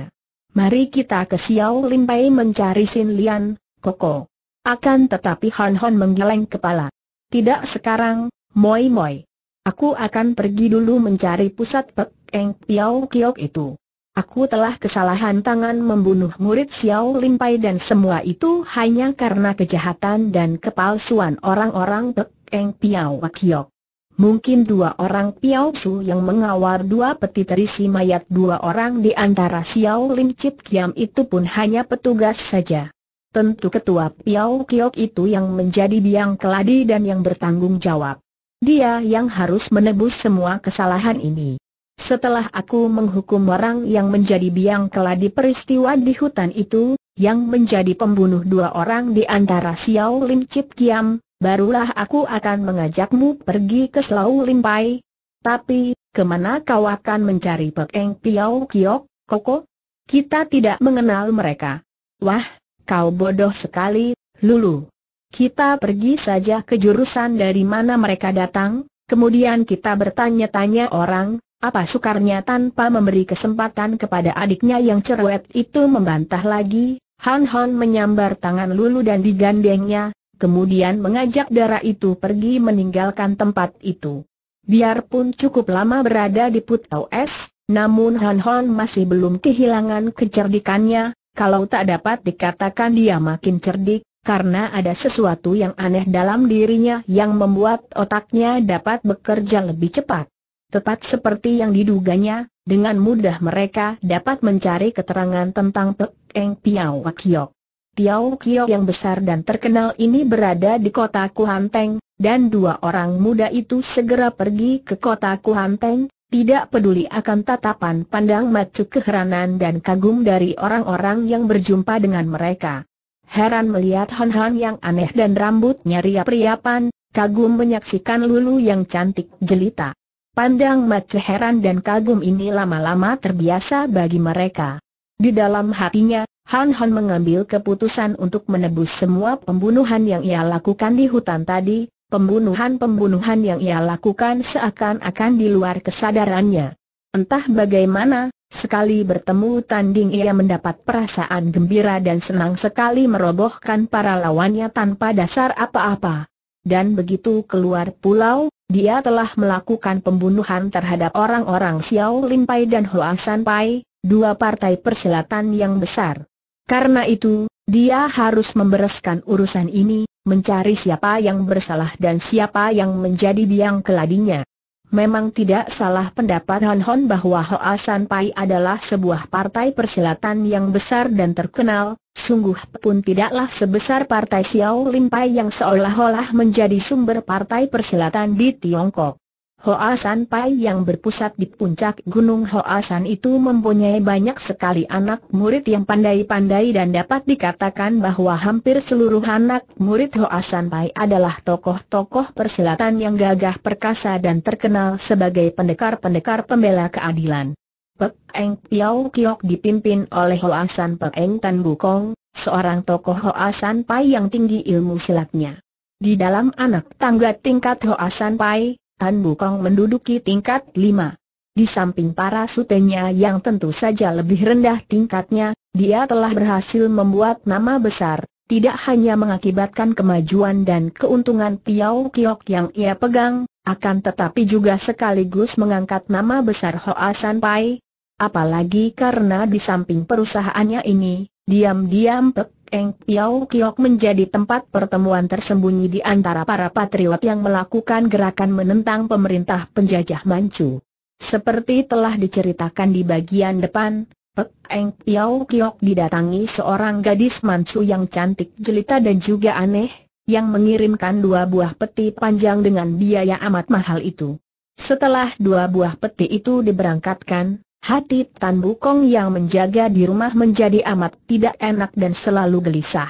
Mari kita ke Xiao Limpai mencari Sin Lian, Koko. Akan tetapi Han Han menggeleng kepala. Tidak sekarang, Moi Moi. Aku akan pergi dulu mencari pusat Pek Eng Piao Kiok itu. Aku telah kesalahan tangan membunuh murid Xiao Limpai dan semua itu hanya karena kejahatan dan kepalsuan orang-orang Pek Eng Piao Kiok. Mungkin dua orang Piao Su yang mengawal dua peti terisi mayat dua orang di antara Xiao Lim Chip Kiam itu pun hanya petugas saja. Tentu ketua Piao Kiok itu yang menjadi biang keladi dan yang bertanggung jawab. Dia yang harus menebus semua kesalahan ini. Setelah aku menghukum orang yang menjadi biang keladi peristiwa di hutan itu, yang menjadi pembunuh dua orang di antara Xiao Lim Chip Kiam, barulah aku akan mengajakmu pergi ke Selau Limpai. Tapi, kemana kau akan mencari Eng Piao Kiok, Koko? Kita tidak mengenal mereka. Wah, kau bodoh sekali, Lulu. Kita pergi saja ke jurusan dari mana mereka datang, kemudian kita bertanya-tanya orang, apa sukarnya tanpa memberi kesempatan kepada adiknya yang cerewet itu membantah lagi, Han Han menyambar tangan Lulu dan digandengnya, kemudian mengajak darah itu pergi meninggalkan tempat itu. Biarpun cukup lama berada di Putau Es, namun Han Han masih belum kehilangan kecerdikannya, kalau tak dapat dikatakan dia makin cerdik, karena ada sesuatu yang aneh dalam dirinya yang membuat otaknya dapat bekerja lebih cepat. Tepat seperti yang diduganya, dengan mudah mereka dapat mencari keterangan tentang Pek Eng Piao Kiok. Piao Kiok yang besar dan terkenal ini berada di kota Kuhanteng, dan dua orang muda itu segera pergi ke kota Kuhanteng, tidak peduli akan tatapan pandang macu keheranan dan kagum dari orang-orang yang berjumpa dengan mereka heran melihat Han Han yang aneh dan rambutnya riap-riapan, kagum menyaksikan Lulu yang cantik jelita. Pandang mata heran dan kagum ini lama-lama terbiasa bagi mereka. Di dalam hatinya, Han Han mengambil keputusan untuk menebus semua pembunuhan yang ia lakukan di hutan tadi, pembunuhan-pembunuhan yang ia lakukan seakan-akan di luar kesadarannya. Entah bagaimana, Sekali bertemu tanding ia mendapat perasaan gembira dan senang sekali merobohkan para lawannya tanpa dasar apa-apa. Dan begitu keluar pulau, dia telah melakukan pembunuhan terhadap orang-orang Xiao Pai dan Hoa San Pai, dua partai perselatan yang besar. Karena itu, dia harus membereskan urusan ini, mencari siapa yang bersalah dan siapa yang menjadi biang keladinya. Memang tidak salah pendapat Hon Hon bahwa Hoa San Pai adalah sebuah partai persilatan yang besar dan terkenal, sungguh pun tidaklah sebesar partai Xiao Lim Pai yang seolah-olah menjadi sumber partai persilatan di Tiongkok. Hoa San Pai yang berpusat di puncak Gunung Hoa San itu mempunyai banyak sekali anak murid yang pandai-pandai dan dapat dikatakan bahwa hampir seluruh anak murid Hoa San Pai adalah tokoh-tokoh persilatan yang gagah perkasa dan terkenal sebagai pendekar-pendekar pembela keadilan. Pek Eng Piao Kiok dipimpin oleh Hoa San Pek Eng Tan Bukong, seorang tokoh Hoa San Pai yang tinggi ilmu silatnya. Di dalam anak tangga tingkat Hoa San Pai, Tan Bukong menduduki tingkat 5. Di samping para sutenya yang tentu saja lebih rendah tingkatnya, dia telah berhasil membuat nama besar, tidak hanya mengakibatkan kemajuan dan keuntungan Tiao Kiok yang ia pegang, akan tetapi juga sekaligus mengangkat nama besar Hoa San Pai. Apalagi karena di samping perusahaannya ini, diam-diam Pek Eng Piao Kiok menjadi tempat pertemuan tersembunyi di antara para patriot yang melakukan gerakan menentang pemerintah penjajah Manchu. Seperti telah diceritakan di bagian depan, Pek Eng Piao Kiok didatangi seorang gadis Manchu yang cantik jelita dan juga aneh, yang mengirimkan dua buah peti panjang dengan biaya amat mahal itu. Setelah dua buah peti itu diberangkatkan, Hati Tan Bukong yang menjaga di rumah menjadi amat tidak enak dan selalu gelisah.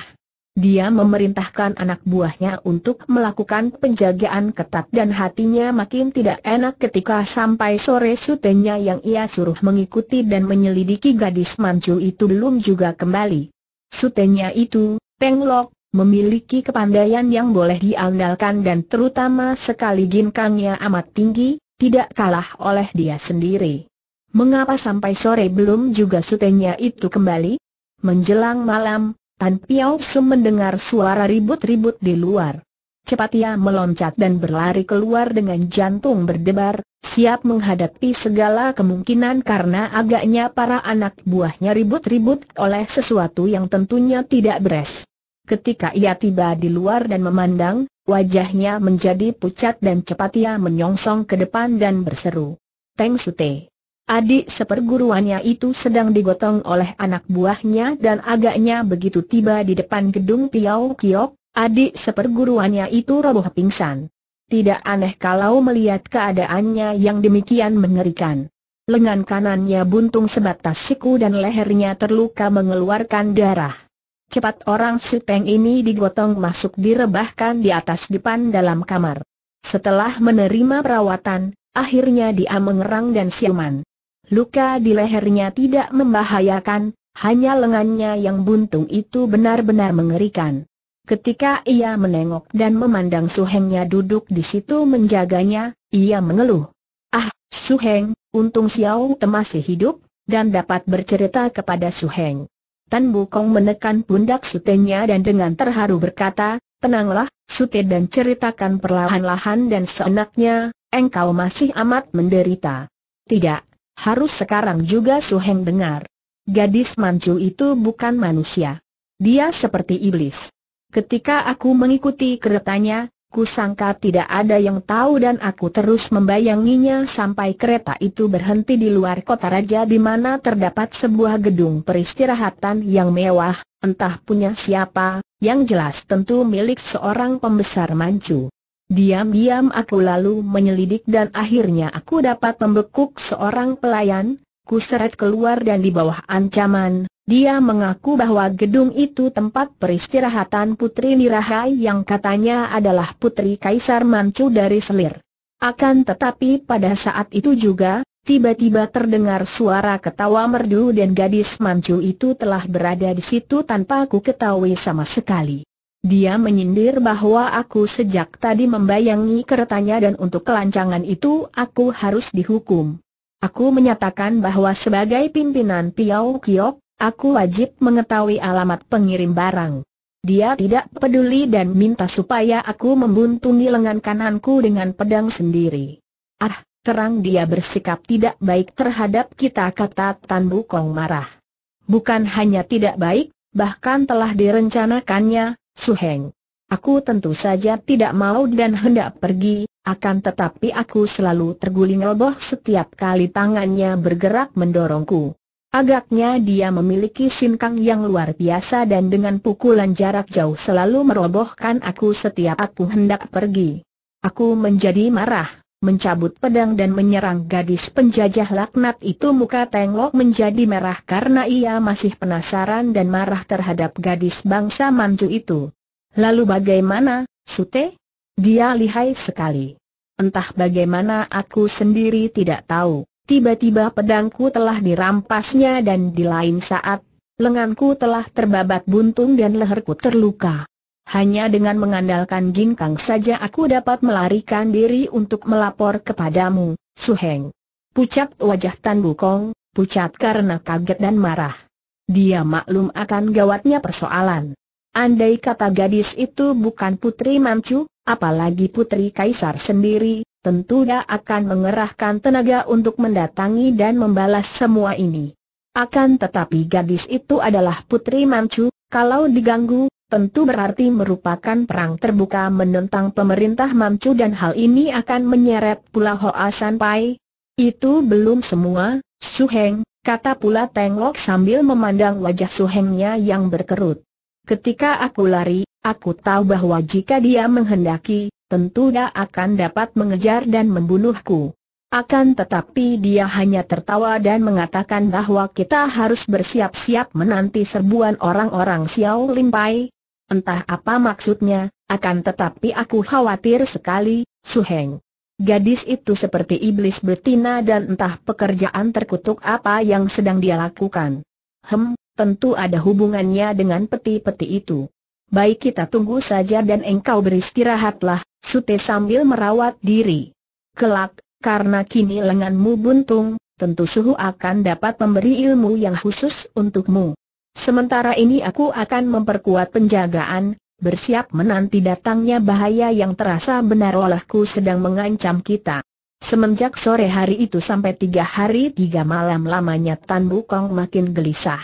Dia memerintahkan anak buahnya untuk melakukan penjagaan ketat dan hatinya makin tidak enak ketika sampai sore sutenya yang ia suruh mengikuti dan menyelidiki gadis mancu itu belum juga kembali. Sutenya itu, Lok, memiliki kepandaian yang boleh diandalkan dan terutama sekali ginkangnya amat tinggi, tidak kalah oleh dia sendiri. Mengapa sampai sore belum juga sutenya itu kembali? Menjelang malam, Tan Piao Su mendengar suara ribut-ribut di luar. Cepat ia meloncat dan berlari keluar dengan jantung berdebar, siap menghadapi segala kemungkinan karena agaknya para anak buahnya ribut-ribut oleh sesuatu yang tentunya tidak beres. Ketika ia tiba di luar dan memandang, wajahnya menjadi pucat dan cepat ia menyongsong ke depan dan berseru. Teng Sute. Adik seperguruannya itu sedang digotong oleh anak buahnya dan agaknya begitu tiba di depan gedung Piau Kiok, adik seperguruannya itu roboh pingsan. Tidak aneh kalau melihat keadaannya yang demikian mengerikan. Lengan kanannya buntung sebatas siku dan lehernya terluka mengeluarkan darah. Cepat orang Suteng ini digotong masuk direbahkan di atas depan dalam kamar. Setelah menerima perawatan, akhirnya dia mengerang dan siuman. Luka di lehernya tidak membahayakan, hanya lengannya yang buntung itu benar-benar mengerikan. Ketika ia menengok dan memandang Suhengnya duduk di situ menjaganya, ia mengeluh. Ah, Suheng, untung Xiao Te masih hidup, dan dapat bercerita kepada Suheng. Tan Bukong menekan pundak sutenya dan dengan terharu berkata, Tenanglah, Sute dan ceritakan perlahan-lahan dan seenaknya, engkau masih amat menderita. Tidak, harus sekarang juga Su Heng dengar. Gadis mancu itu bukan manusia. Dia seperti iblis. Ketika aku mengikuti keretanya, ku sangka tidak ada yang tahu dan aku terus membayanginya sampai kereta itu berhenti di luar kota raja di mana terdapat sebuah gedung peristirahatan yang mewah, entah punya siapa, yang jelas tentu milik seorang pembesar mancu. Diam-diam aku lalu menyelidik dan akhirnya aku dapat membekuk seorang pelayan, kuseret keluar dan di bawah ancaman, dia mengaku bahwa gedung itu tempat peristirahatan Putri Nirahai yang katanya adalah Putri Kaisar Manchu dari Selir. Akan tetapi pada saat itu juga, tiba-tiba terdengar suara ketawa merdu dan gadis Manchu itu telah berada di situ tanpa ku ketahui sama sekali. Dia menyindir bahwa aku sejak tadi membayangi keretanya dan untuk kelancangan itu aku harus dihukum. Aku menyatakan bahwa sebagai pimpinan Piao Kiok, aku wajib mengetahui alamat pengirim barang. Dia tidak peduli dan minta supaya aku membuntungi lengan kananku dengan pedang sendiri. Ah, terang dia bersikap tidak baik terhadap kita kata Tan Bukong marah. Bukan hanya tidak baik, bahkan telah direncanakannya, Suheng. Aku tentu saja tidak mau dan hendak pergi, akan tetapi aku selalu terguling roboh setiap kali tangannya bergerak mendorongku. Agaknya dia memiliki sinkang yang luar biasa dan dengan pukulan jarak jauh selalu merobohkan aku setiap aku hendak pergi. Aku menjadi marah mencabut pedang dan menyerang gadis penjajah laknat itu muka tengok menjadi merah karena ia masih penasaran dan marah terhadap gadis bangsa Manju itu. Lalu bagaimana, Sute? Dia lihai sekali. Entah bagaimana aku sendiri tidak tahu, tiba-tiba pedangku telah dirampasnya dan di lain saat, lenganku telah terbabat buntung dan leherku terluka. Hanya dengan mengandalkan ginkang saja aku dapat melarikan diri untuk melapor kepadamu, Su Heng. Pucat wajah Tan Bukong, pucat karena kaget dan marah. Dia maklum akan gawatnya persoalan. Andai kata gadis itu bukan putri mancu, apalagi putri Kaisar sendiri, tentu dia akan mengerahkan tenaga untuk mendatangi dan membalas semua ini. Akan tetapi gadis itu adalah putri mancu, kalau diganggu, tentu berarti merupakan perang terbuka menentang pemerintah Manchu dan hal ini akan menyeret pula Hoa San Pai. Itu belum semua, Su Heng, kata pula Teng Lok sambil memandang wajah Su Hengnya yang berkerut. Ketika aku lari, aku tahu bahwa jika dia menghendaki, tentu dia akan dapat mengejar dan membunuhku. Akan tetapi dia hanya tertawa dan mengatakan bahwa kita harus bersiap-siap menanti serbuan orang-orang Xiao Limpai, Entah apa maksudnya, akan tetapi aku khawatir sekali, Su Heng. Gadis itu seperti iblis betina dan entah pekerjaan terkutuk apa yang sedang dia lakukan. Hem, tentu ada hubungannya dengan peti-peti itu. Baik kita tunggu saja dan engkau beristirahatlah, Sute sambil merawat diri. Kelak, karena kini lenganmu buntung, tentu suhu akan dapat memberi ilmu yang khusus untukmu. Sementara ini aku akan memperkuat penjagaan, bersiap menanti datangnya bahaya yang terasa benar olehku sedang mengancam kita. Semenjak sore hari itu sampai tiga hari tiga malam lamanya Tan Bukong makin gelisah.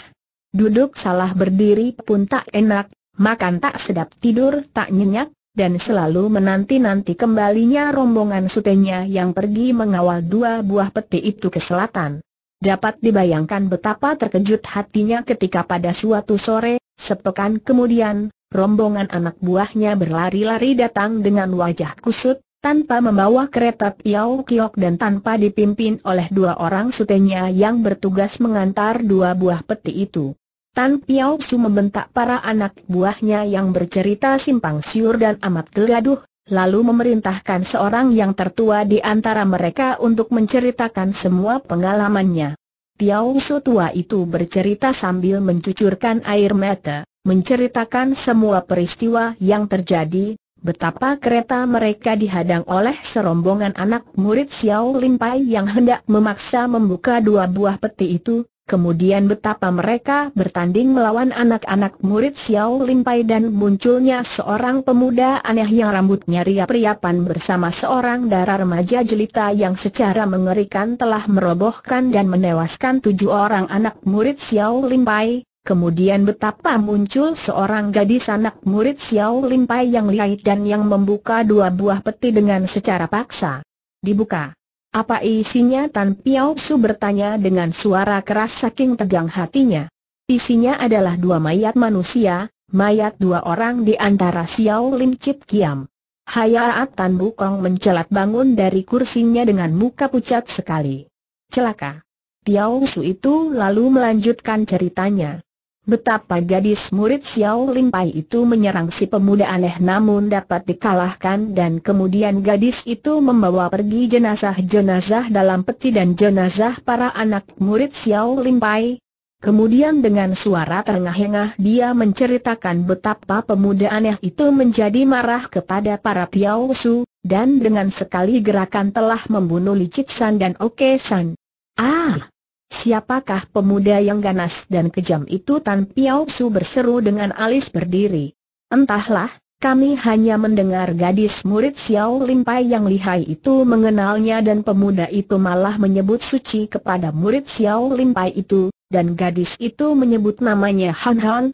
Duduk salah berdiri pun tak enak, makan tak sedap tidur tak nyenyak, dan selalu menanti-nanti kembalinya rombongan sutenya yang pergi mengawal dua buah peti itu ke selatan. Dapat dibayangkan betapa terkejut hatinya ketika pada suatu sore, sepekan kemudian, rombongan anak buahnya berlari-lari datang dengan wajah kusut, tanpa membawa kereta Piau Kiok dan tanpa dipimpin oleh dua orang sutenya yang bertugas mengantar dua buah peti itu. Tan Piau Su membentak para anak buahnya yang bercerita simpang siur dan amat geladuh lalu memerintahkan seorang yang tertua di antara mereka untuk menceritakan semua pengalamannya. Tiao Su tua itu bercerita sambil mencucurkan air mata, menceritakan semua peristiwa yang terjadi, betapa kereta mereka dihadang oleh serombongan anak murid Xiao Lin Pai yang hendak memaksa membuka dua buah peti itu, Kemudian betapa mereka bertanding melawan anak-anak murid Xiao Limpai dan munculnya seorang pemuda aneh yang rambutnya riap-riapan bersama seorang darah remaja jelita yang secara mengerikan telah merobohkan dan menewaskan tujuh orang anak murid Xiao Limpai. Kemudian betapa muncul seorang gadis anak murid Xiao Limpai yang lihai dan yang membuka dua buah peti dengan secara paksa. Dibuka. Apa isinya Tan Piao Su bertanya dengan suara keras saking tegang hatinya. Isinya adalah dua mayat manusia, mayat dua orang di antara Xiao Lim Chit Kiam. Hayaat Tan Bukong mencelat bangun dari kursinya dengan muka pucat sekali. Celaka. Piao Su itu lalu melanjutkan ceritanya. Betapa gadis murid Xiao Ling Pai itu menyerang si pemuda aneh namun dapat dikalahkan dan kemudian gadis itu membawa pergi jenazah-jenazah dalam peti dan jenazah para anak murid Xiao Ling Pai. Kemudian dengan suara terengah-engah dia menceritakan betapa pemuda aneh itu menjadi marah kepada para Piao Su, dan dengan sekali gerakan telah membunuh Licit San dan Oke San. Ah! Siapakah pemuda yang ganas dan kejam itu Tan Piao Su berseru dengan alis berdiri. Entahlah, kami hanya mendengar gadis murid Xiao Limpai yang lihai itu mengenalnya dan pemuda itu malah menyebut suci kepada murid Xiao Limpai itu, dan gadis itu menyebut namanya Han Han.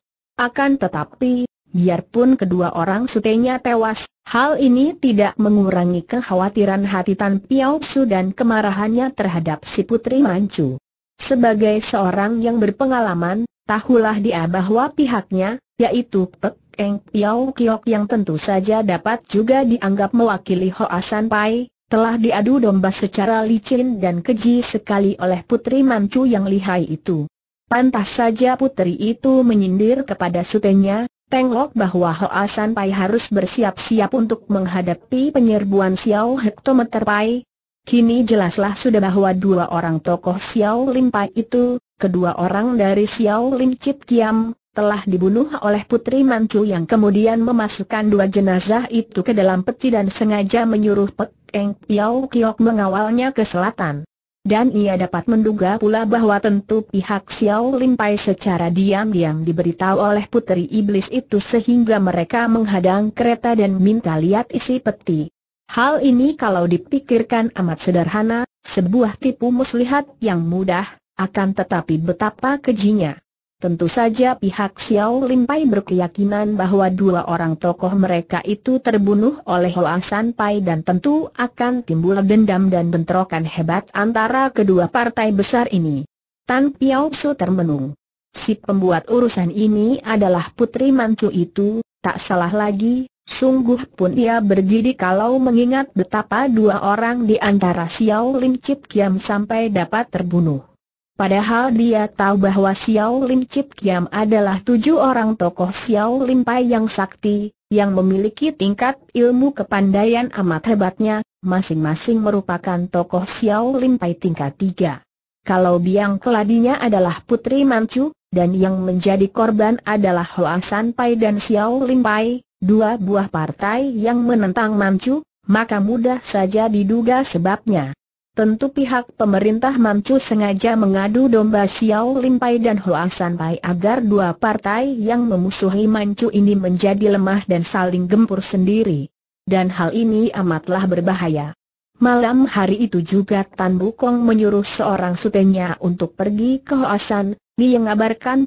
Akan tetapi, biarpun kedua orang sutenya tewas, hal ini tidak mengurangi kekhawatiran hati Tan Piao Su dan kemarahannya terhadap si putri mancu. Sebagai seorang yang berpengalaman, tahulah dia bahwa pihaknya, yaitu Pek Eng Piao Kiok yang tentu saja dapat juga dianggap mewakili Hoa San Pai, telah diadu domba secara licin dan keji sekali oleh Putri Mancu yang lihai itu. Pantas saja putri itu menyindir kepada sutenya, Tengok bahwa Hoa San Pai harus bersiap-siap untuk menghadapi penyerbuan Xiao Hektometer Pai, Kini jelaslah sudah bahwa dua orang tokoh Xiao Lim Pai itu, kedua orang dari Xiao Lim Chit Kiam, telah dibunuh oleh Putri Mancu yang kemudian memasukkan dua jenazah itu ke dalam peti dan sengaja menyuruh Pek Eng Piao Kiok mengawalnya ke selatan. Dan ia dapat menduga pula bahwa tentu pihak Xiao Lim Pai secara diam-diam diberitahu oleh Putri Iblis itu sehingga mereka menghadang kereta dan minta lihat isi peti. Hal ini kalau dipikirkan amat sederhana, sebuah tipu muslihat yang mudah, akan tetapi betapa kejinya. Tentu saja pihak Xiao Lim Pai berkeyakinan bahwa dua orang tokoh mereka itu terbunuh oleh Hoa San Pai dan tentu akan timbul dendam dan bentrokan hebat antara kedua partai besar ini. Tan Piao Su termenung. Si pembuat urusan ini adalah putri Mancu itu, tak salah lagi, Sungguh pun ia bergidi kalau mengingat betapa dua orang di antara Xiao Lim Chip Kiam sampai dapat terbunuh. Padahal dia tahu bahwa Xiao Lim Chip Kiam adalah tujuh orang tokoh Xiao Lim Pai yang sakti, yang memiliki tingkat ilmu kepandaian amat hebatnya, masing-masing merupakan tokoh Xiao Lim Pai tingkat tiga. Kalau biang keladinya adalah Putri Manchu, dan yang menjadi korban adalah Hoa San Pai dan Xiao Lim Pai, dua buah partai yang menentang Mancu, maka mudah saja diduga sebabnya. Tentu pihak pemerintah Mancu sengaja mengadu domba Xiao Limpai dan Hoa Sanpai agar dua partai yang memusuhi Mancu ini menjadi lemah dan saling gempur sendiri. Dan hal ini amatlah berbahaya. Malam hari itu juga Tan Bukong menyuruh seorang sutenya untuk pergi ke Hoasan, dia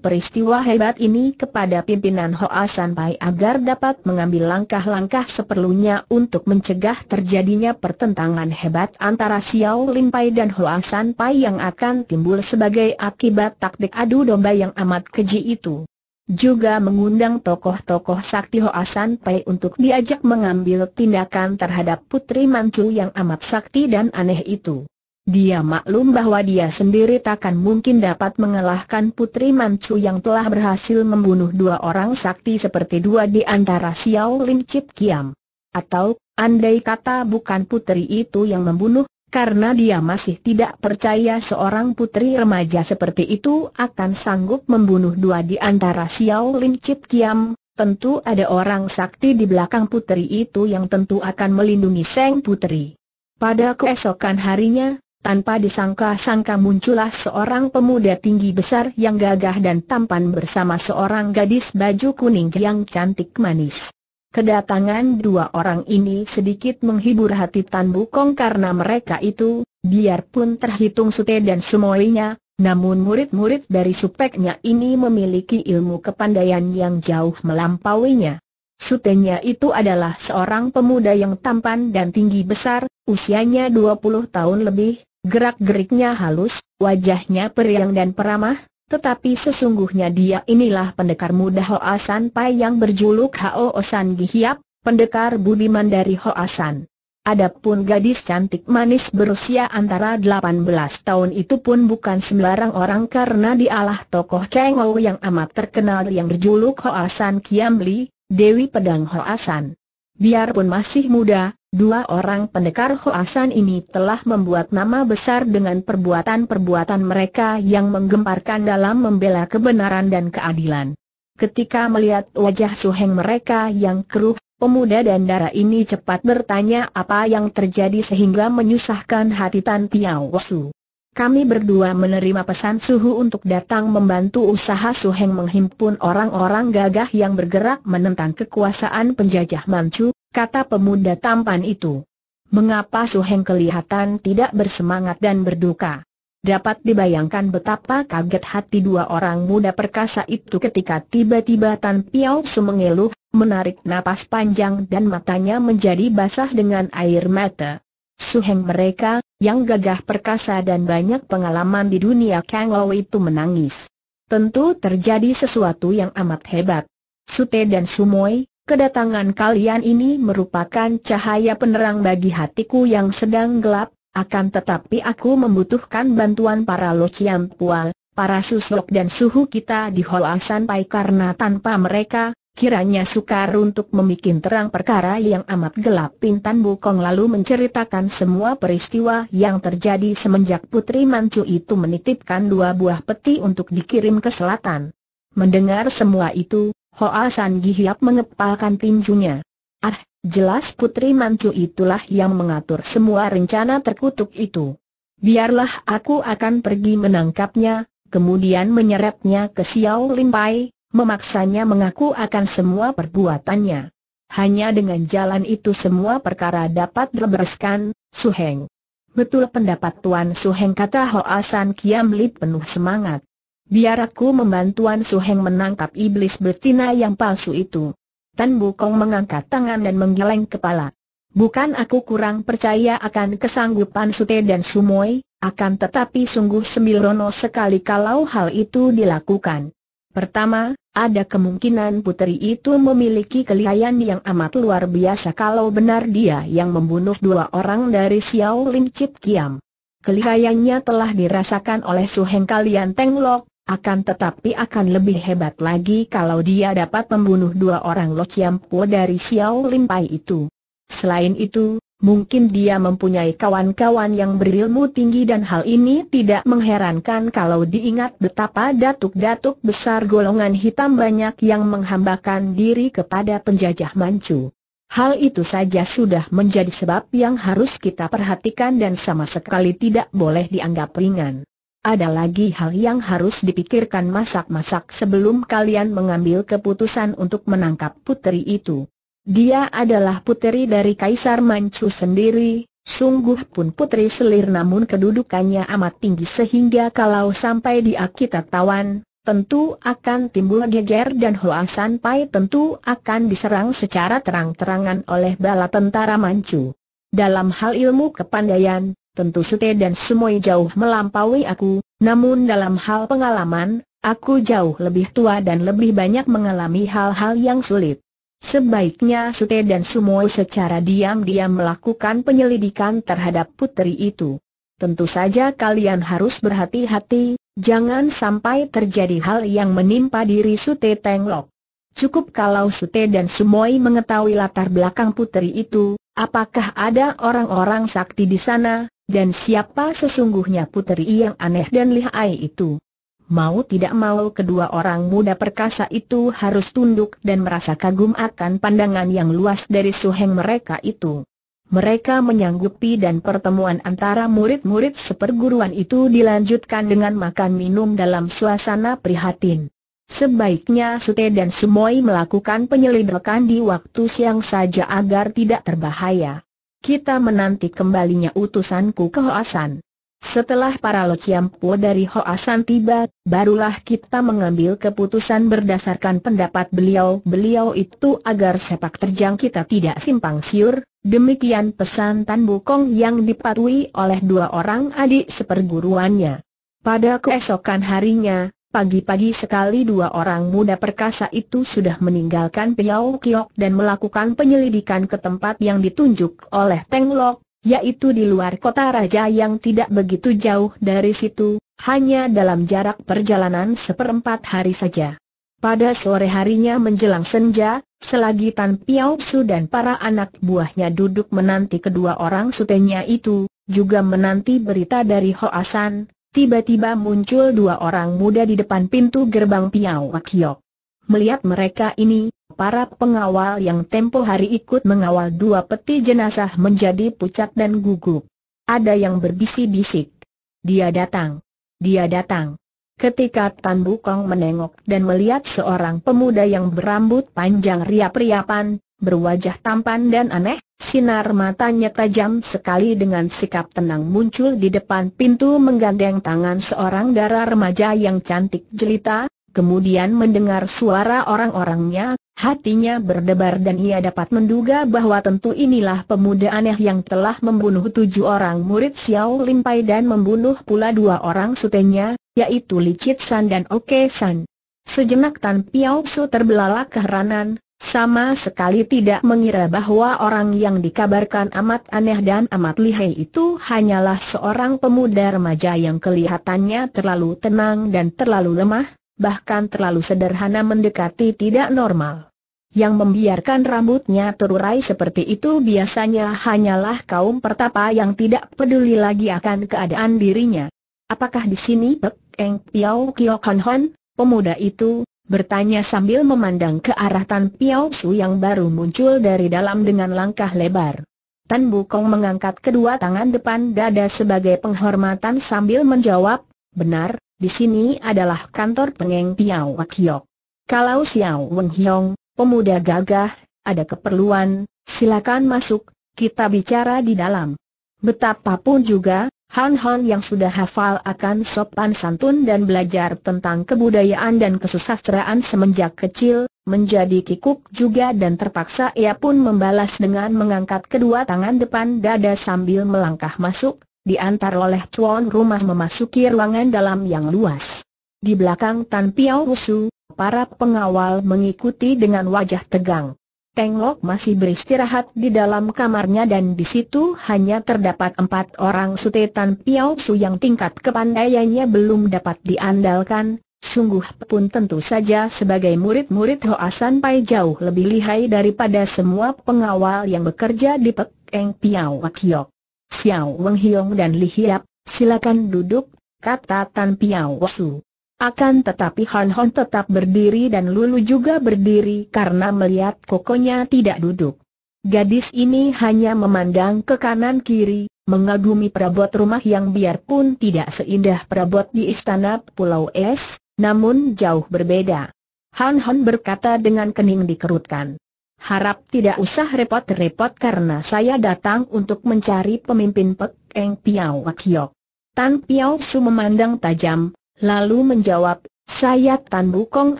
peristiwa hebat ini kepada pimpinan Hoa Sanpai agar dapat mengambil langkah-langkah seperlunya untuk mencegah terjadinya pertentangan hebat antara Xiao Limpai dan Hoa Sanpai yang akan timbul sebagai akibat taktik adu domba yang amat keji itu. Juga mengundang tokoh-tokoh sakti Hoa Sanpai untuk diajak mengambil tindakan terhadap putri mancu yang amat sakti dan aneh itu. Dia maklum bahwa dia sendiri takkan mungkin dapat mengalahkan Putri Manchu yang telah berhasil membunuh dua orang sakti seperti dua di antara Xiao Lim Chip Kiam. Atau, andai kata bukan putri itu yang membunuh, karena dia masih tidak percaya seorang putri remaja seperti itu akan sanggup membunuh dua di antara Xiao Lim Chip Kiam, Tentu ada orang sakti di belakang putri itu yang tentu akan melindungi Seng Putri. Pada keesokan harinya, tanpa disangka-sangka muncullah seorang pemuda tinggi besar yang gagah dan tampan bersama seorang gadis baju kuning yang cantik manis. Kedatangan dua orang ini sedikit menghibur hati Tan Bukong karena mereka itu, biarpun terhitung sute dan semuanya, namun murid-murid dari supeknya ini memiliki ilmu kepandaian yang jauh melampauinya. Sutenya itu adalah seorang pemuda yang tampan dan tinggi besar, usianya 20 tahun lebih, Gerak-geriknya halus, wajahnya periang dan peramah, tetapi sesungguhnya dia inilah pendekar muda Hoa San Pai yang berjuluk Hao Osan Gihiap, pendekar budiman dari Hoa San. Adapun gadis cantik manis berusia antara 18 tahun itu pun bukan sembarang orang karena dialah tokoh Kang Ou yang amat terkenal yang berjuluk Hoa San Kiam Li, Dewi Pedang Hoa San. Biarpun masih muda, Dua orang pendekar Hoasan ini telah membuat nama besar dengan perbuatan-perbuatan mereka yang menggemparkan dalam membela kebenaran dan keadilan. Ketika melihat wajah suheng mereka yang keruh, pemuda dan darah ini cepat bertanya apa yang terjadi sehingga menyusahkan hati Tan Piao Su. Kami berdua menerima pesan Suhu untuk datang membantu usaha Suheng menghimpun orang-orang gagah yang bergerak menentang kekuasaan penjajah Manchu, kata pemuda tampan itu. Mengapa Su Heng kelihatan tidak bersemangat dan berduka? Dapat dibayangkan betapa kaget hati dua orang muda perkasa itu ketika tiba-tiba Tan Piao Su mengeluh, menarik napas panjang dan matanya menjadi basah dengan air mata. Suheng mereka, yang gagah perkasa dan banyak pengalaman di dunia Kang Lo itu menangis. Tentu terjadi sesuatu yang amat hebat. Sute dan Sumoy kedatangan kalian ini merupakan cahaya penerang bagi hatiku yang sedang gelap, akan tetapi aku membutuhkan bantuan para lociam pual, para susok dan suhu kita di Hoa Sanpai karena tanpa mereka, Kiranya sukar untuk memikin terang perkara yang amat gelap Pintan Bukong lalu menceritakan semua peristiwa yang terjadi semenjak Putri Mancu itu menitipkan dua buah peti untuk dikirim ke selatan. Mendengar semua itu, Hoa San Gi mengepalkan tinjunya. Ah, jelas putri mantu itulah yang mengatur semua rencana terkutuk itu. Biarlah aku akan pergi menangkapnya, kemudian menyeretnya ke Xiao Limpai, memaksanya mengaku akan semua perbuatannya. Hanya dengan jalan itu semua perkara dapat dibereskan, Suheng. Betul pendapat Tuan Suheng kata Hoa San Kiam Lip penuh semangat. Biar aku membantuan Suheng menangkap iblis betina yang palsu itu. Tan Bukong mengangkat tangan dan menggeleng kepala. Bukan aku kurang percaya akan kesanggupan Sute dan Sumoy, akan tetapi sungguh sembilono sekali kalau hal itu dilakukan. Pertama, ada kemungkinan putri itu memiliki kelihayan yang amat luar biasa kalau benar dia yang membunuh dua orang dari Xiao Ling Chit Kiam. Kelihayannya telah dirasakan oleh Suheng Kalian Tenglok, akan tetapi akan lebih hebat lagi kalau dia dapat membunuh dua orang Lo Chiam Po dari Xiao Lim itu. Selain itu, mungkin dia mempunyai kawan-kawan yang berilmu tinggi dan hal ini tidak mengherankan kalau diingat betapa datuk-datuk besar golongan hitam banyak yang menghambakan diri kepada penjajah Manchu. Hal itu saja sudah menjadi sebab yang harus kita perhatikan dan sama sekali tidak boleh dianggap ringan. Ada lagi hal yang harus dipikirkan masak-masak sebelum kalian mengambil keputusan untuk menangkap puteri itu. Dia adalah puteri dari Kaisar Manchu sendiri, sungguh pun puteri selir namun kedudukannya amat tinggi sehingga kalau sampai dia kita tawan, tentu akan timbul geger dan Hoa San Pai tentu akan diserang secara terang-terangan oleh bala tentara Manchu. Dalam hal ilmu kepandaian, tentu Sute dan Sumoy jauh melampaui aku, namun dalam hal pengalaman, aku jauh lebih tua dan lebih banyak mengalami hal-hal yang sulit. Sebaiknya Sute dan Sumoy secara diam-diam melakukan penyelidikan terhadap putri itu. Tentu saja kalian harus berhati-hati, jangan sampai terjadi hal yang menimpa diri Sute Tenglok. Cukup kalau Sute dan Sumoy mengetahui latar belakang putri itu, apakah ada orang-orang sakti di sana, dan siapa sesungguhnya puteri yang aneh dan lihai itu? Mau tidak mau kedua orang muda perkasa itu harus tunduk dan merasa kagum akan pandangan yang luas dari suheng mereka itu. Mereka menyanggupi dan pertemuan antara murid-murid seperguruan itu dilanjutkan dengan makan minum dalam suasana prihatin. Sebaiknya Sute dan Sumoi melakukan penyelidikan di waktu siang saja agar tidak terbahaya kita menanti kembalinya utusanku ke Hoasan. Setelah para Lociampo dari Hoasan tiba, barulah kita mengambil keputusan berdasarkan pendapat beliau-beliau itu agar sepak terjang kita tidak simpang siur, demikian pesan Tan Bukong yang dipatuhi oleh dua orang adik seperguruannya. Pada keesokan harinya, Pagi-pagi sekali dua orang muda perkasa itu sudah meninggalkan Piau Kiok dan melakukan penyelidikan ke tempat yang ditunjuk oleh Teng Lok, yaitu di luar kota raja yang tidak begitu jauh dari situ, hanya dalam jarak perjalanan seperempat hari saja. Pada sore harinya menjelang senja, selagi Tan Piao Su dan para anak buahnya duduk menanti kedua orang sutenya itu, juga menanti berita dari Hoasan, Tiba-tiba muncul dua orang muda di depan pintu gerbang Piao Wakiok. Melihat mereka ini, para pengawal yang tempo hari ikut mengawal dua peti jenazah menjadi pucat dan gugup. Ada yang berbisik-bisik. Dia datang. Dia datang. Ketika Tan Bukong menengok dan melihat seorang pemuda yang berambut panjang riap-riapan, berwajah tampan dan aneh, sinar matanya tajam sekali dengan sikap tenang muncul di depan pintu menggandeng tangan seorang darah remaja yang cantik jelita, kemudian mendengar suara orang-orangnya, hatinya berdebar dan ia dapat menduga bahwa tentu inilah pemuda aneh yang telah membunuh tujuh orang murid Xiao Limpai dan membunuh pula dua orang sutenya, yaitu Li Chit San dan Oke San. Sejenak Tan Piao Su terbelalak keheranan, sama sekali tidak mengira bahwa orang yang dikabarkan amat aneh dan amat lihai itu hanyalah seorang pemuda remaja yang kelihatannya terlalu tenang dan terlalu lemah, bahkan terlalu sederhana mendekati tidak normal. Yang membiarkan rambutnya terurai seperti itu biasanya hanyalah kaum pertapa yang tidak peduli lagi akan keadaan dirinya. Apakah di sini Pek Eng Piao Kio Kan Hon, pemuda itu, Bertanya sambil memandang ke arah Tan Piao Su yang baru muncul dari dalam dengan langkah lebar. Tan Bukong mengangkat kedua tangan depan dada sebagai penghormatan sambil menjawab, benar, di sini adalah kantor pengeng Piao Kiok. Kalau Xiao Wen Hiong, pemuda gagah, ada keperluan, silakan masuk, kita bicara di dalam. Betapapun juga, Han Han yang sudah hafal akan sopan santun dan belajar tentang kebudayaan dan kesusastraan semenjak kecil, menjadi kikuk juga dan terpaksa ia pun membalas dengan mengangkat kedua tangan depan dada sambil melangkah masuk, diantar oleh tuan rumah memasuki ruangan dalam yang luas. Di belakang Tan Piao Rusu, para pengawal mengikuti dengan wajah tegang. Teng masih beristirahat di dalam kamarnya dan di situ hanya terdapat empat orang sutetan Piao Su yang tingkat kepandaiannya belum dapat diandalkan. Sungguh pun tentu saja sebagai murid-murid Hoa San Pai jauh lebih lihai daripada semua pengawal yang bekerja di Pek Eng Piao Wakiok. Xiao Weng Hiong dan Li Hiap, silakan duduk, kata Tan Piao Su. Akan tetapi Han Hon tetap berdiri dan Lulu juga berdiri karena melihat kokonya tidak duduk. Gadis ini hanya memandang ke kanan kiri, mengagumi perabot rumah yang biarpun tidak seindah perabot di istana Pulau Es, namun jauh berbeda. Han Hon berkata dengan kening dikerutkan. Harap tidak usah repot-repot karena saya datang untuk mencari pemimpin Pek Eng Piao Kiok. Tan Piao Su memandang tajam, lalu menjawab, saya Tan Bukong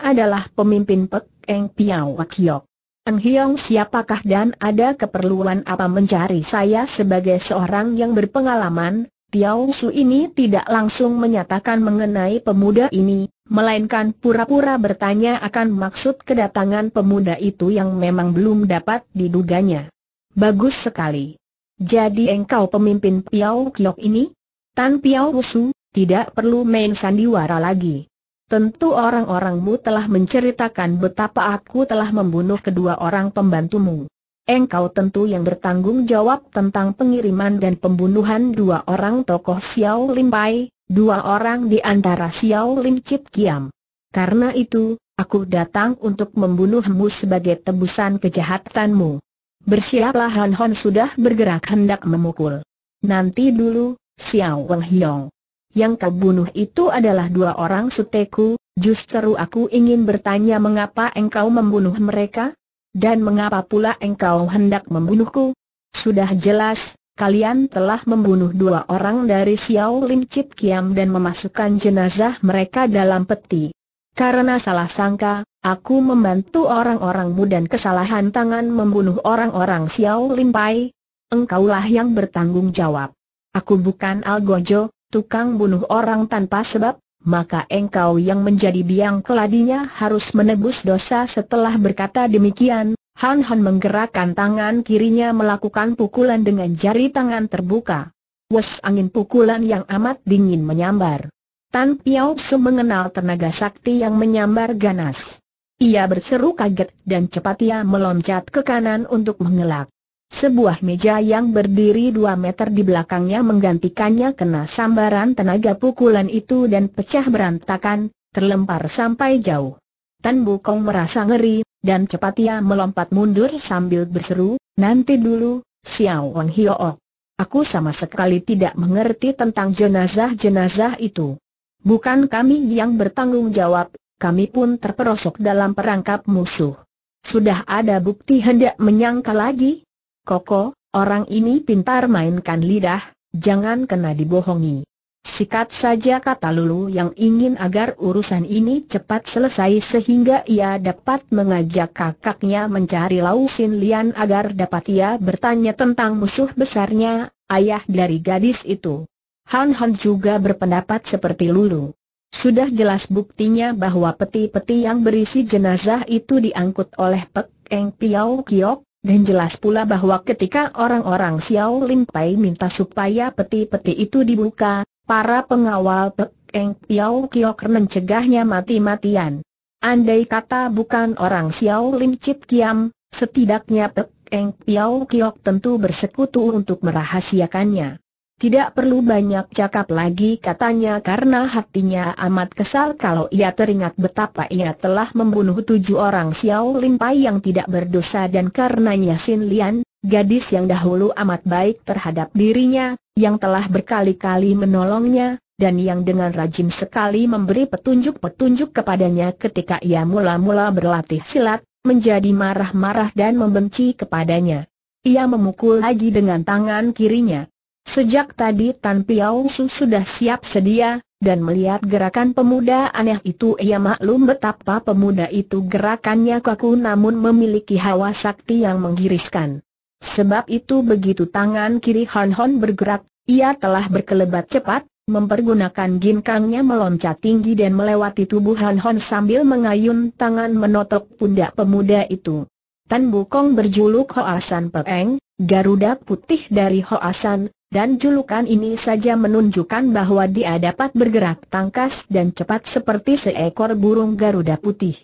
adalah pemimpin Pek Eng Piao Kiok. Eng Hiong siapakah dan ada keperluan apa mencari saya sebagai seorang yang berpengalaman, Piao Su ini tidak langsung menyatakan mengenai pemuda ini, melainkan pura-pura bertanya akan maksud kedatangan pemuda itu yang memang belum dapat diduganya. Bagus sekali. Jadi engkau pemimpin Piao Kiok ini? Tan Piao Su, tidak perlu main sandiwara lagi. Tentu orang-orangmu telah menceritakan betapa aku telah membunuh kedua orang pembantumu. Engkau tentu yang bertanggung jawab tentang pengiriman dan pembunuhan dua orang tokoh Xiao Lim Pai, dua orang di antara Xiao Lim Chip Kiam. Karena itu, aku datang untuk membunuhmu sebagai tebusan kejahatanmu. Bersiaplah Han Hon sudah bergerak hendak memukul. Nanti dulu, Xiao Wang Hiong yang kau bunuh itu adalah dua orang suteku, justru aku ingin bertanya mengapa engkau membunuh mereka? Dan mengapa pula engkau hendak membunuhku? Sudah jelas, kalian telah membunuh dua orang dari Xiao Lim Chit Kiam dan memasukkan jenazah mereka dalam peti. Karena salah sangka, aku membantu orang-orangmu dan kesalahan tangan membunuh orang-orang Xiao Lim Pai. Engkaulah yang bertanggung jawab. Aku bukan Algojo, tukang bunuh orang tanpa sebab, maka engkau yang menjadi biang keladinya harus menebus dosa setelah berkata demikian. Han Han menggerakkan tangan kirinya melakukan pukulan dengan jari tangan terbuka. Wes angin pukulan yang amat dingin menyambar. Tan Piao Su mengenal tenaga sakti yang menyambar ganas. Ia berseru kaget dan cepat ia meloncat ke kanan untuk mengelak. Sebuah meja yang berdiri dua meter di belakangnya menggantikannya kena sambaran tenaga pukulan itu dan pecah berantakan, terlempar sampai jauh. Tan Bukong merasa ngeri, dan cepat ia melompat mundur sambil berseru, nanti dulu, Xiao Wang Hiook. Aku sama sekali tidak mengerti tentang jenazah-jenazah itu. Bukan kami yang bertanggung jawab, kami pun terperosok dalam perangkap musuh. Sudah ada bukti hendak menyangka lagi? Koko, orang ini pintar mainkan lidah, jangan kena dibohongi. Sikat saja kata Lulu yang ingin agar urusan ini cepat selesai sehingga ia dapat mengajak kakaknya mencari Lau Sin Lian agar dapat ia bertanya tentang musuh besarnya, ayah dari gadis itu. Han Han juga berpendapat seperti Lulu. Sudah jelas buktinya bahwa peti-peti yang berisi jenazah itu diangkut oleh Pek Eng Piao Kiok, dan jelas pula bahwa ketika orang-orang Xiao Lim Pai minta supaya peti-peti itu dibuka, para pengawal Pek Eng Piao Kiok mencegahnya mati-matian. Andai kata bukan orang Xiao Lim Chit Kiam, setidaknya Pek Eng Piao Kiok tentu bersekutu untuk merahasiakannya. Tidak perlu banyak cakap lagi katanya karena hatinya amat kesal kalau ia teringat betapa ia telah membunuh tujuh orang Xiao limpai yang tidak berdosa dan karenanya Sin Lian, gadis yang dahulu amat baik terhadap dirinya, yang telah berkali-kali menolongnya, dan yang dengan rajin sekali memberi petunjuk-petunjuk kepadanya ketika ia mula-mula berlatih silat, menjadi marah-marah dan membenci kepadanya. Ia memukul lagi dengan tangan kirinya. Sejak tadi Tan Piao Su sudah siap sedia, dan melihat gerakan pemuda aneh itu ia maklum betapa pemuda itu gerakannya kaku namun memiliki hawa sakti yang menggiriskan. Sebab itu begitu tangan kiri Han Hon bergerak, ia telah berkelebat cepat, mempergunakan ginkangnya meloncat tinggi dan melewati tubuh Han Hon sambil mengayun tangan menotok pundak pemuda itu. Tan Bukong berjuluk Hoasan Peeng, Garuda Putih dari Hoasan, dan julukan ini saja menunjukkan bahwa dia dapat bergerak tangkas dan cepat seperti seekor burung Garuda putih.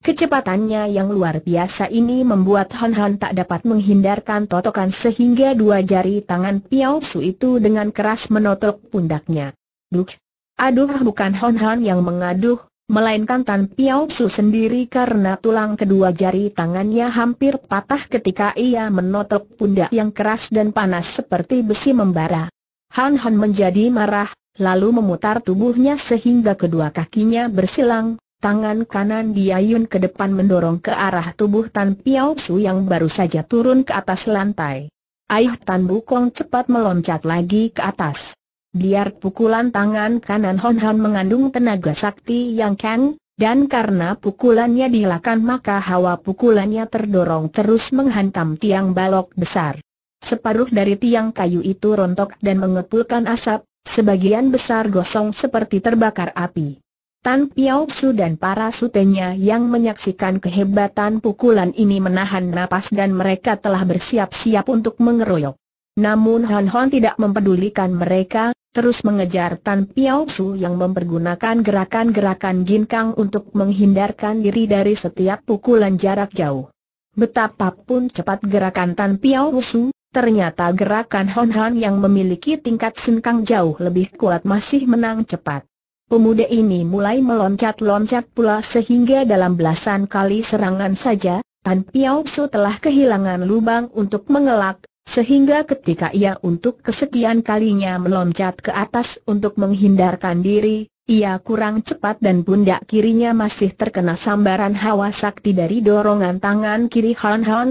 Kecepatannya yang luar biasa ini membuat Han Han tak dapat menghindarkan totokan sehingga dua jari tangan Piao Su itu dengan keras menotok pundaknya. Duk, Aduh bukan Han Han yang mengaduh, Melainkan Tan Piao Su sendiri karena tulang kedua jari tangannya hampir patah ketika ia menotok pundak yang keras dan panas seperti besi membara. Han Han menjadi marah, lalu memutar tubuhnya sehingga kedua kakinya bersilang, tangan kanan diayun ke depan mendorong ke arah tubuh Tan Piao Su yang baru saja turun ke atas lantai. Ayah Tan Bukong cepat meloncat lagi ke atas. Biar pukulan tangan kanan Hon Hon mengandung tenaga sakti yang kan, dan karena pukulannya dilakan maka hawa pukulannya terdorong terus menghantam tiang balok besar. Separuh dari tiang kayu itu rontok dan mengepulkan asap, sebagian besar gosong seperti terbakar api. Tan Piao Su dan para sutenya yang menyaksikan kehebatan pukulan ini menahan napas dan mereka telah bersiap-siap untuk mengeroyok. Namun Han Hon tidak mempedulikan mereka, terus mengejar Tan Piao Su yang mempergunakan gerakan-gerakan ginkang untuk menghindarkan diri dari setiap pukulan jarak jauh. Betapapun cepat gerakan Tan Piao Su, ternyata gerakan Hon Han yang memiliki tingkat sengkang jauh lebih kuat masih menang cepat. Pemuda ini mulai meloncat-loncat pula sehingga dalam belasan kali serangan saja, Tan Piao Su telah kehilangan lubang untuk mengelak, sehingga ketika ia untuk kesekian kalinya meloncat ke atas untuk menghindarkan diri, ia kurang cepat dan pundak kirinya masih terkena sambaran hawa sakti dari dorongan tangan kiri Han Han.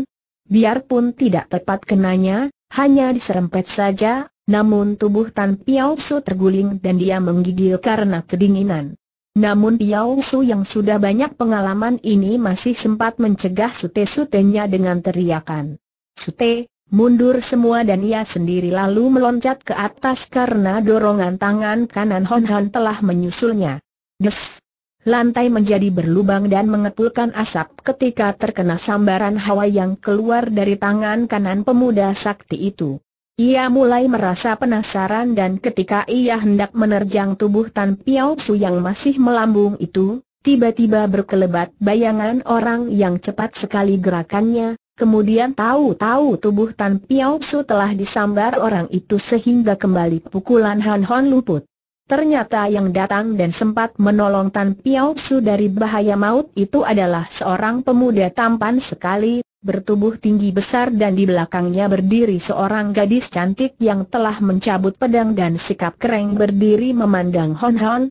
Biarpun tidak tepat kenanya, hanya diserempet saja, namun tubuh Tan Piao Su terguling dan dia menggigil karena kedinginan. Namun Piao Su yang sudah banyak pengalaman ini masih sempat mencegah sute-sutenya dengan teriakan. Sute, Mundur semua dan ia sendiri lalu meloncat ke atas karena dorongan tangan kanan Hon Han telah menyusulnya. Des! Lantai menjadi berlubang dan mengepulkan asap ketika terkena sambaran hawa yang keluar dari tangan kanan pemuda sakti itu. Ia mulai merasa penasaran dan ketika ia hendak menerjang tubuh Tan Piao Su yang masih melambung itu, tiba-tiba berkelebat bayangan orang yang cepat sekali gerakannya, Kemudian tahu-tahu tubuh Tan Piao Su telah disambar orang itu sehingga kembali pukulan Han Hon luput. Ternyata yang datang dan sempat menolong Tan Piao Su dari bahaya maut itu adalah seorang pemuda tampan sekali, bertubuh tinggi besar dan di belakangnya berdiri seorang gadis cantik yang telah mencabut pedang dan sikap kering berdiri memandang Hon Hon,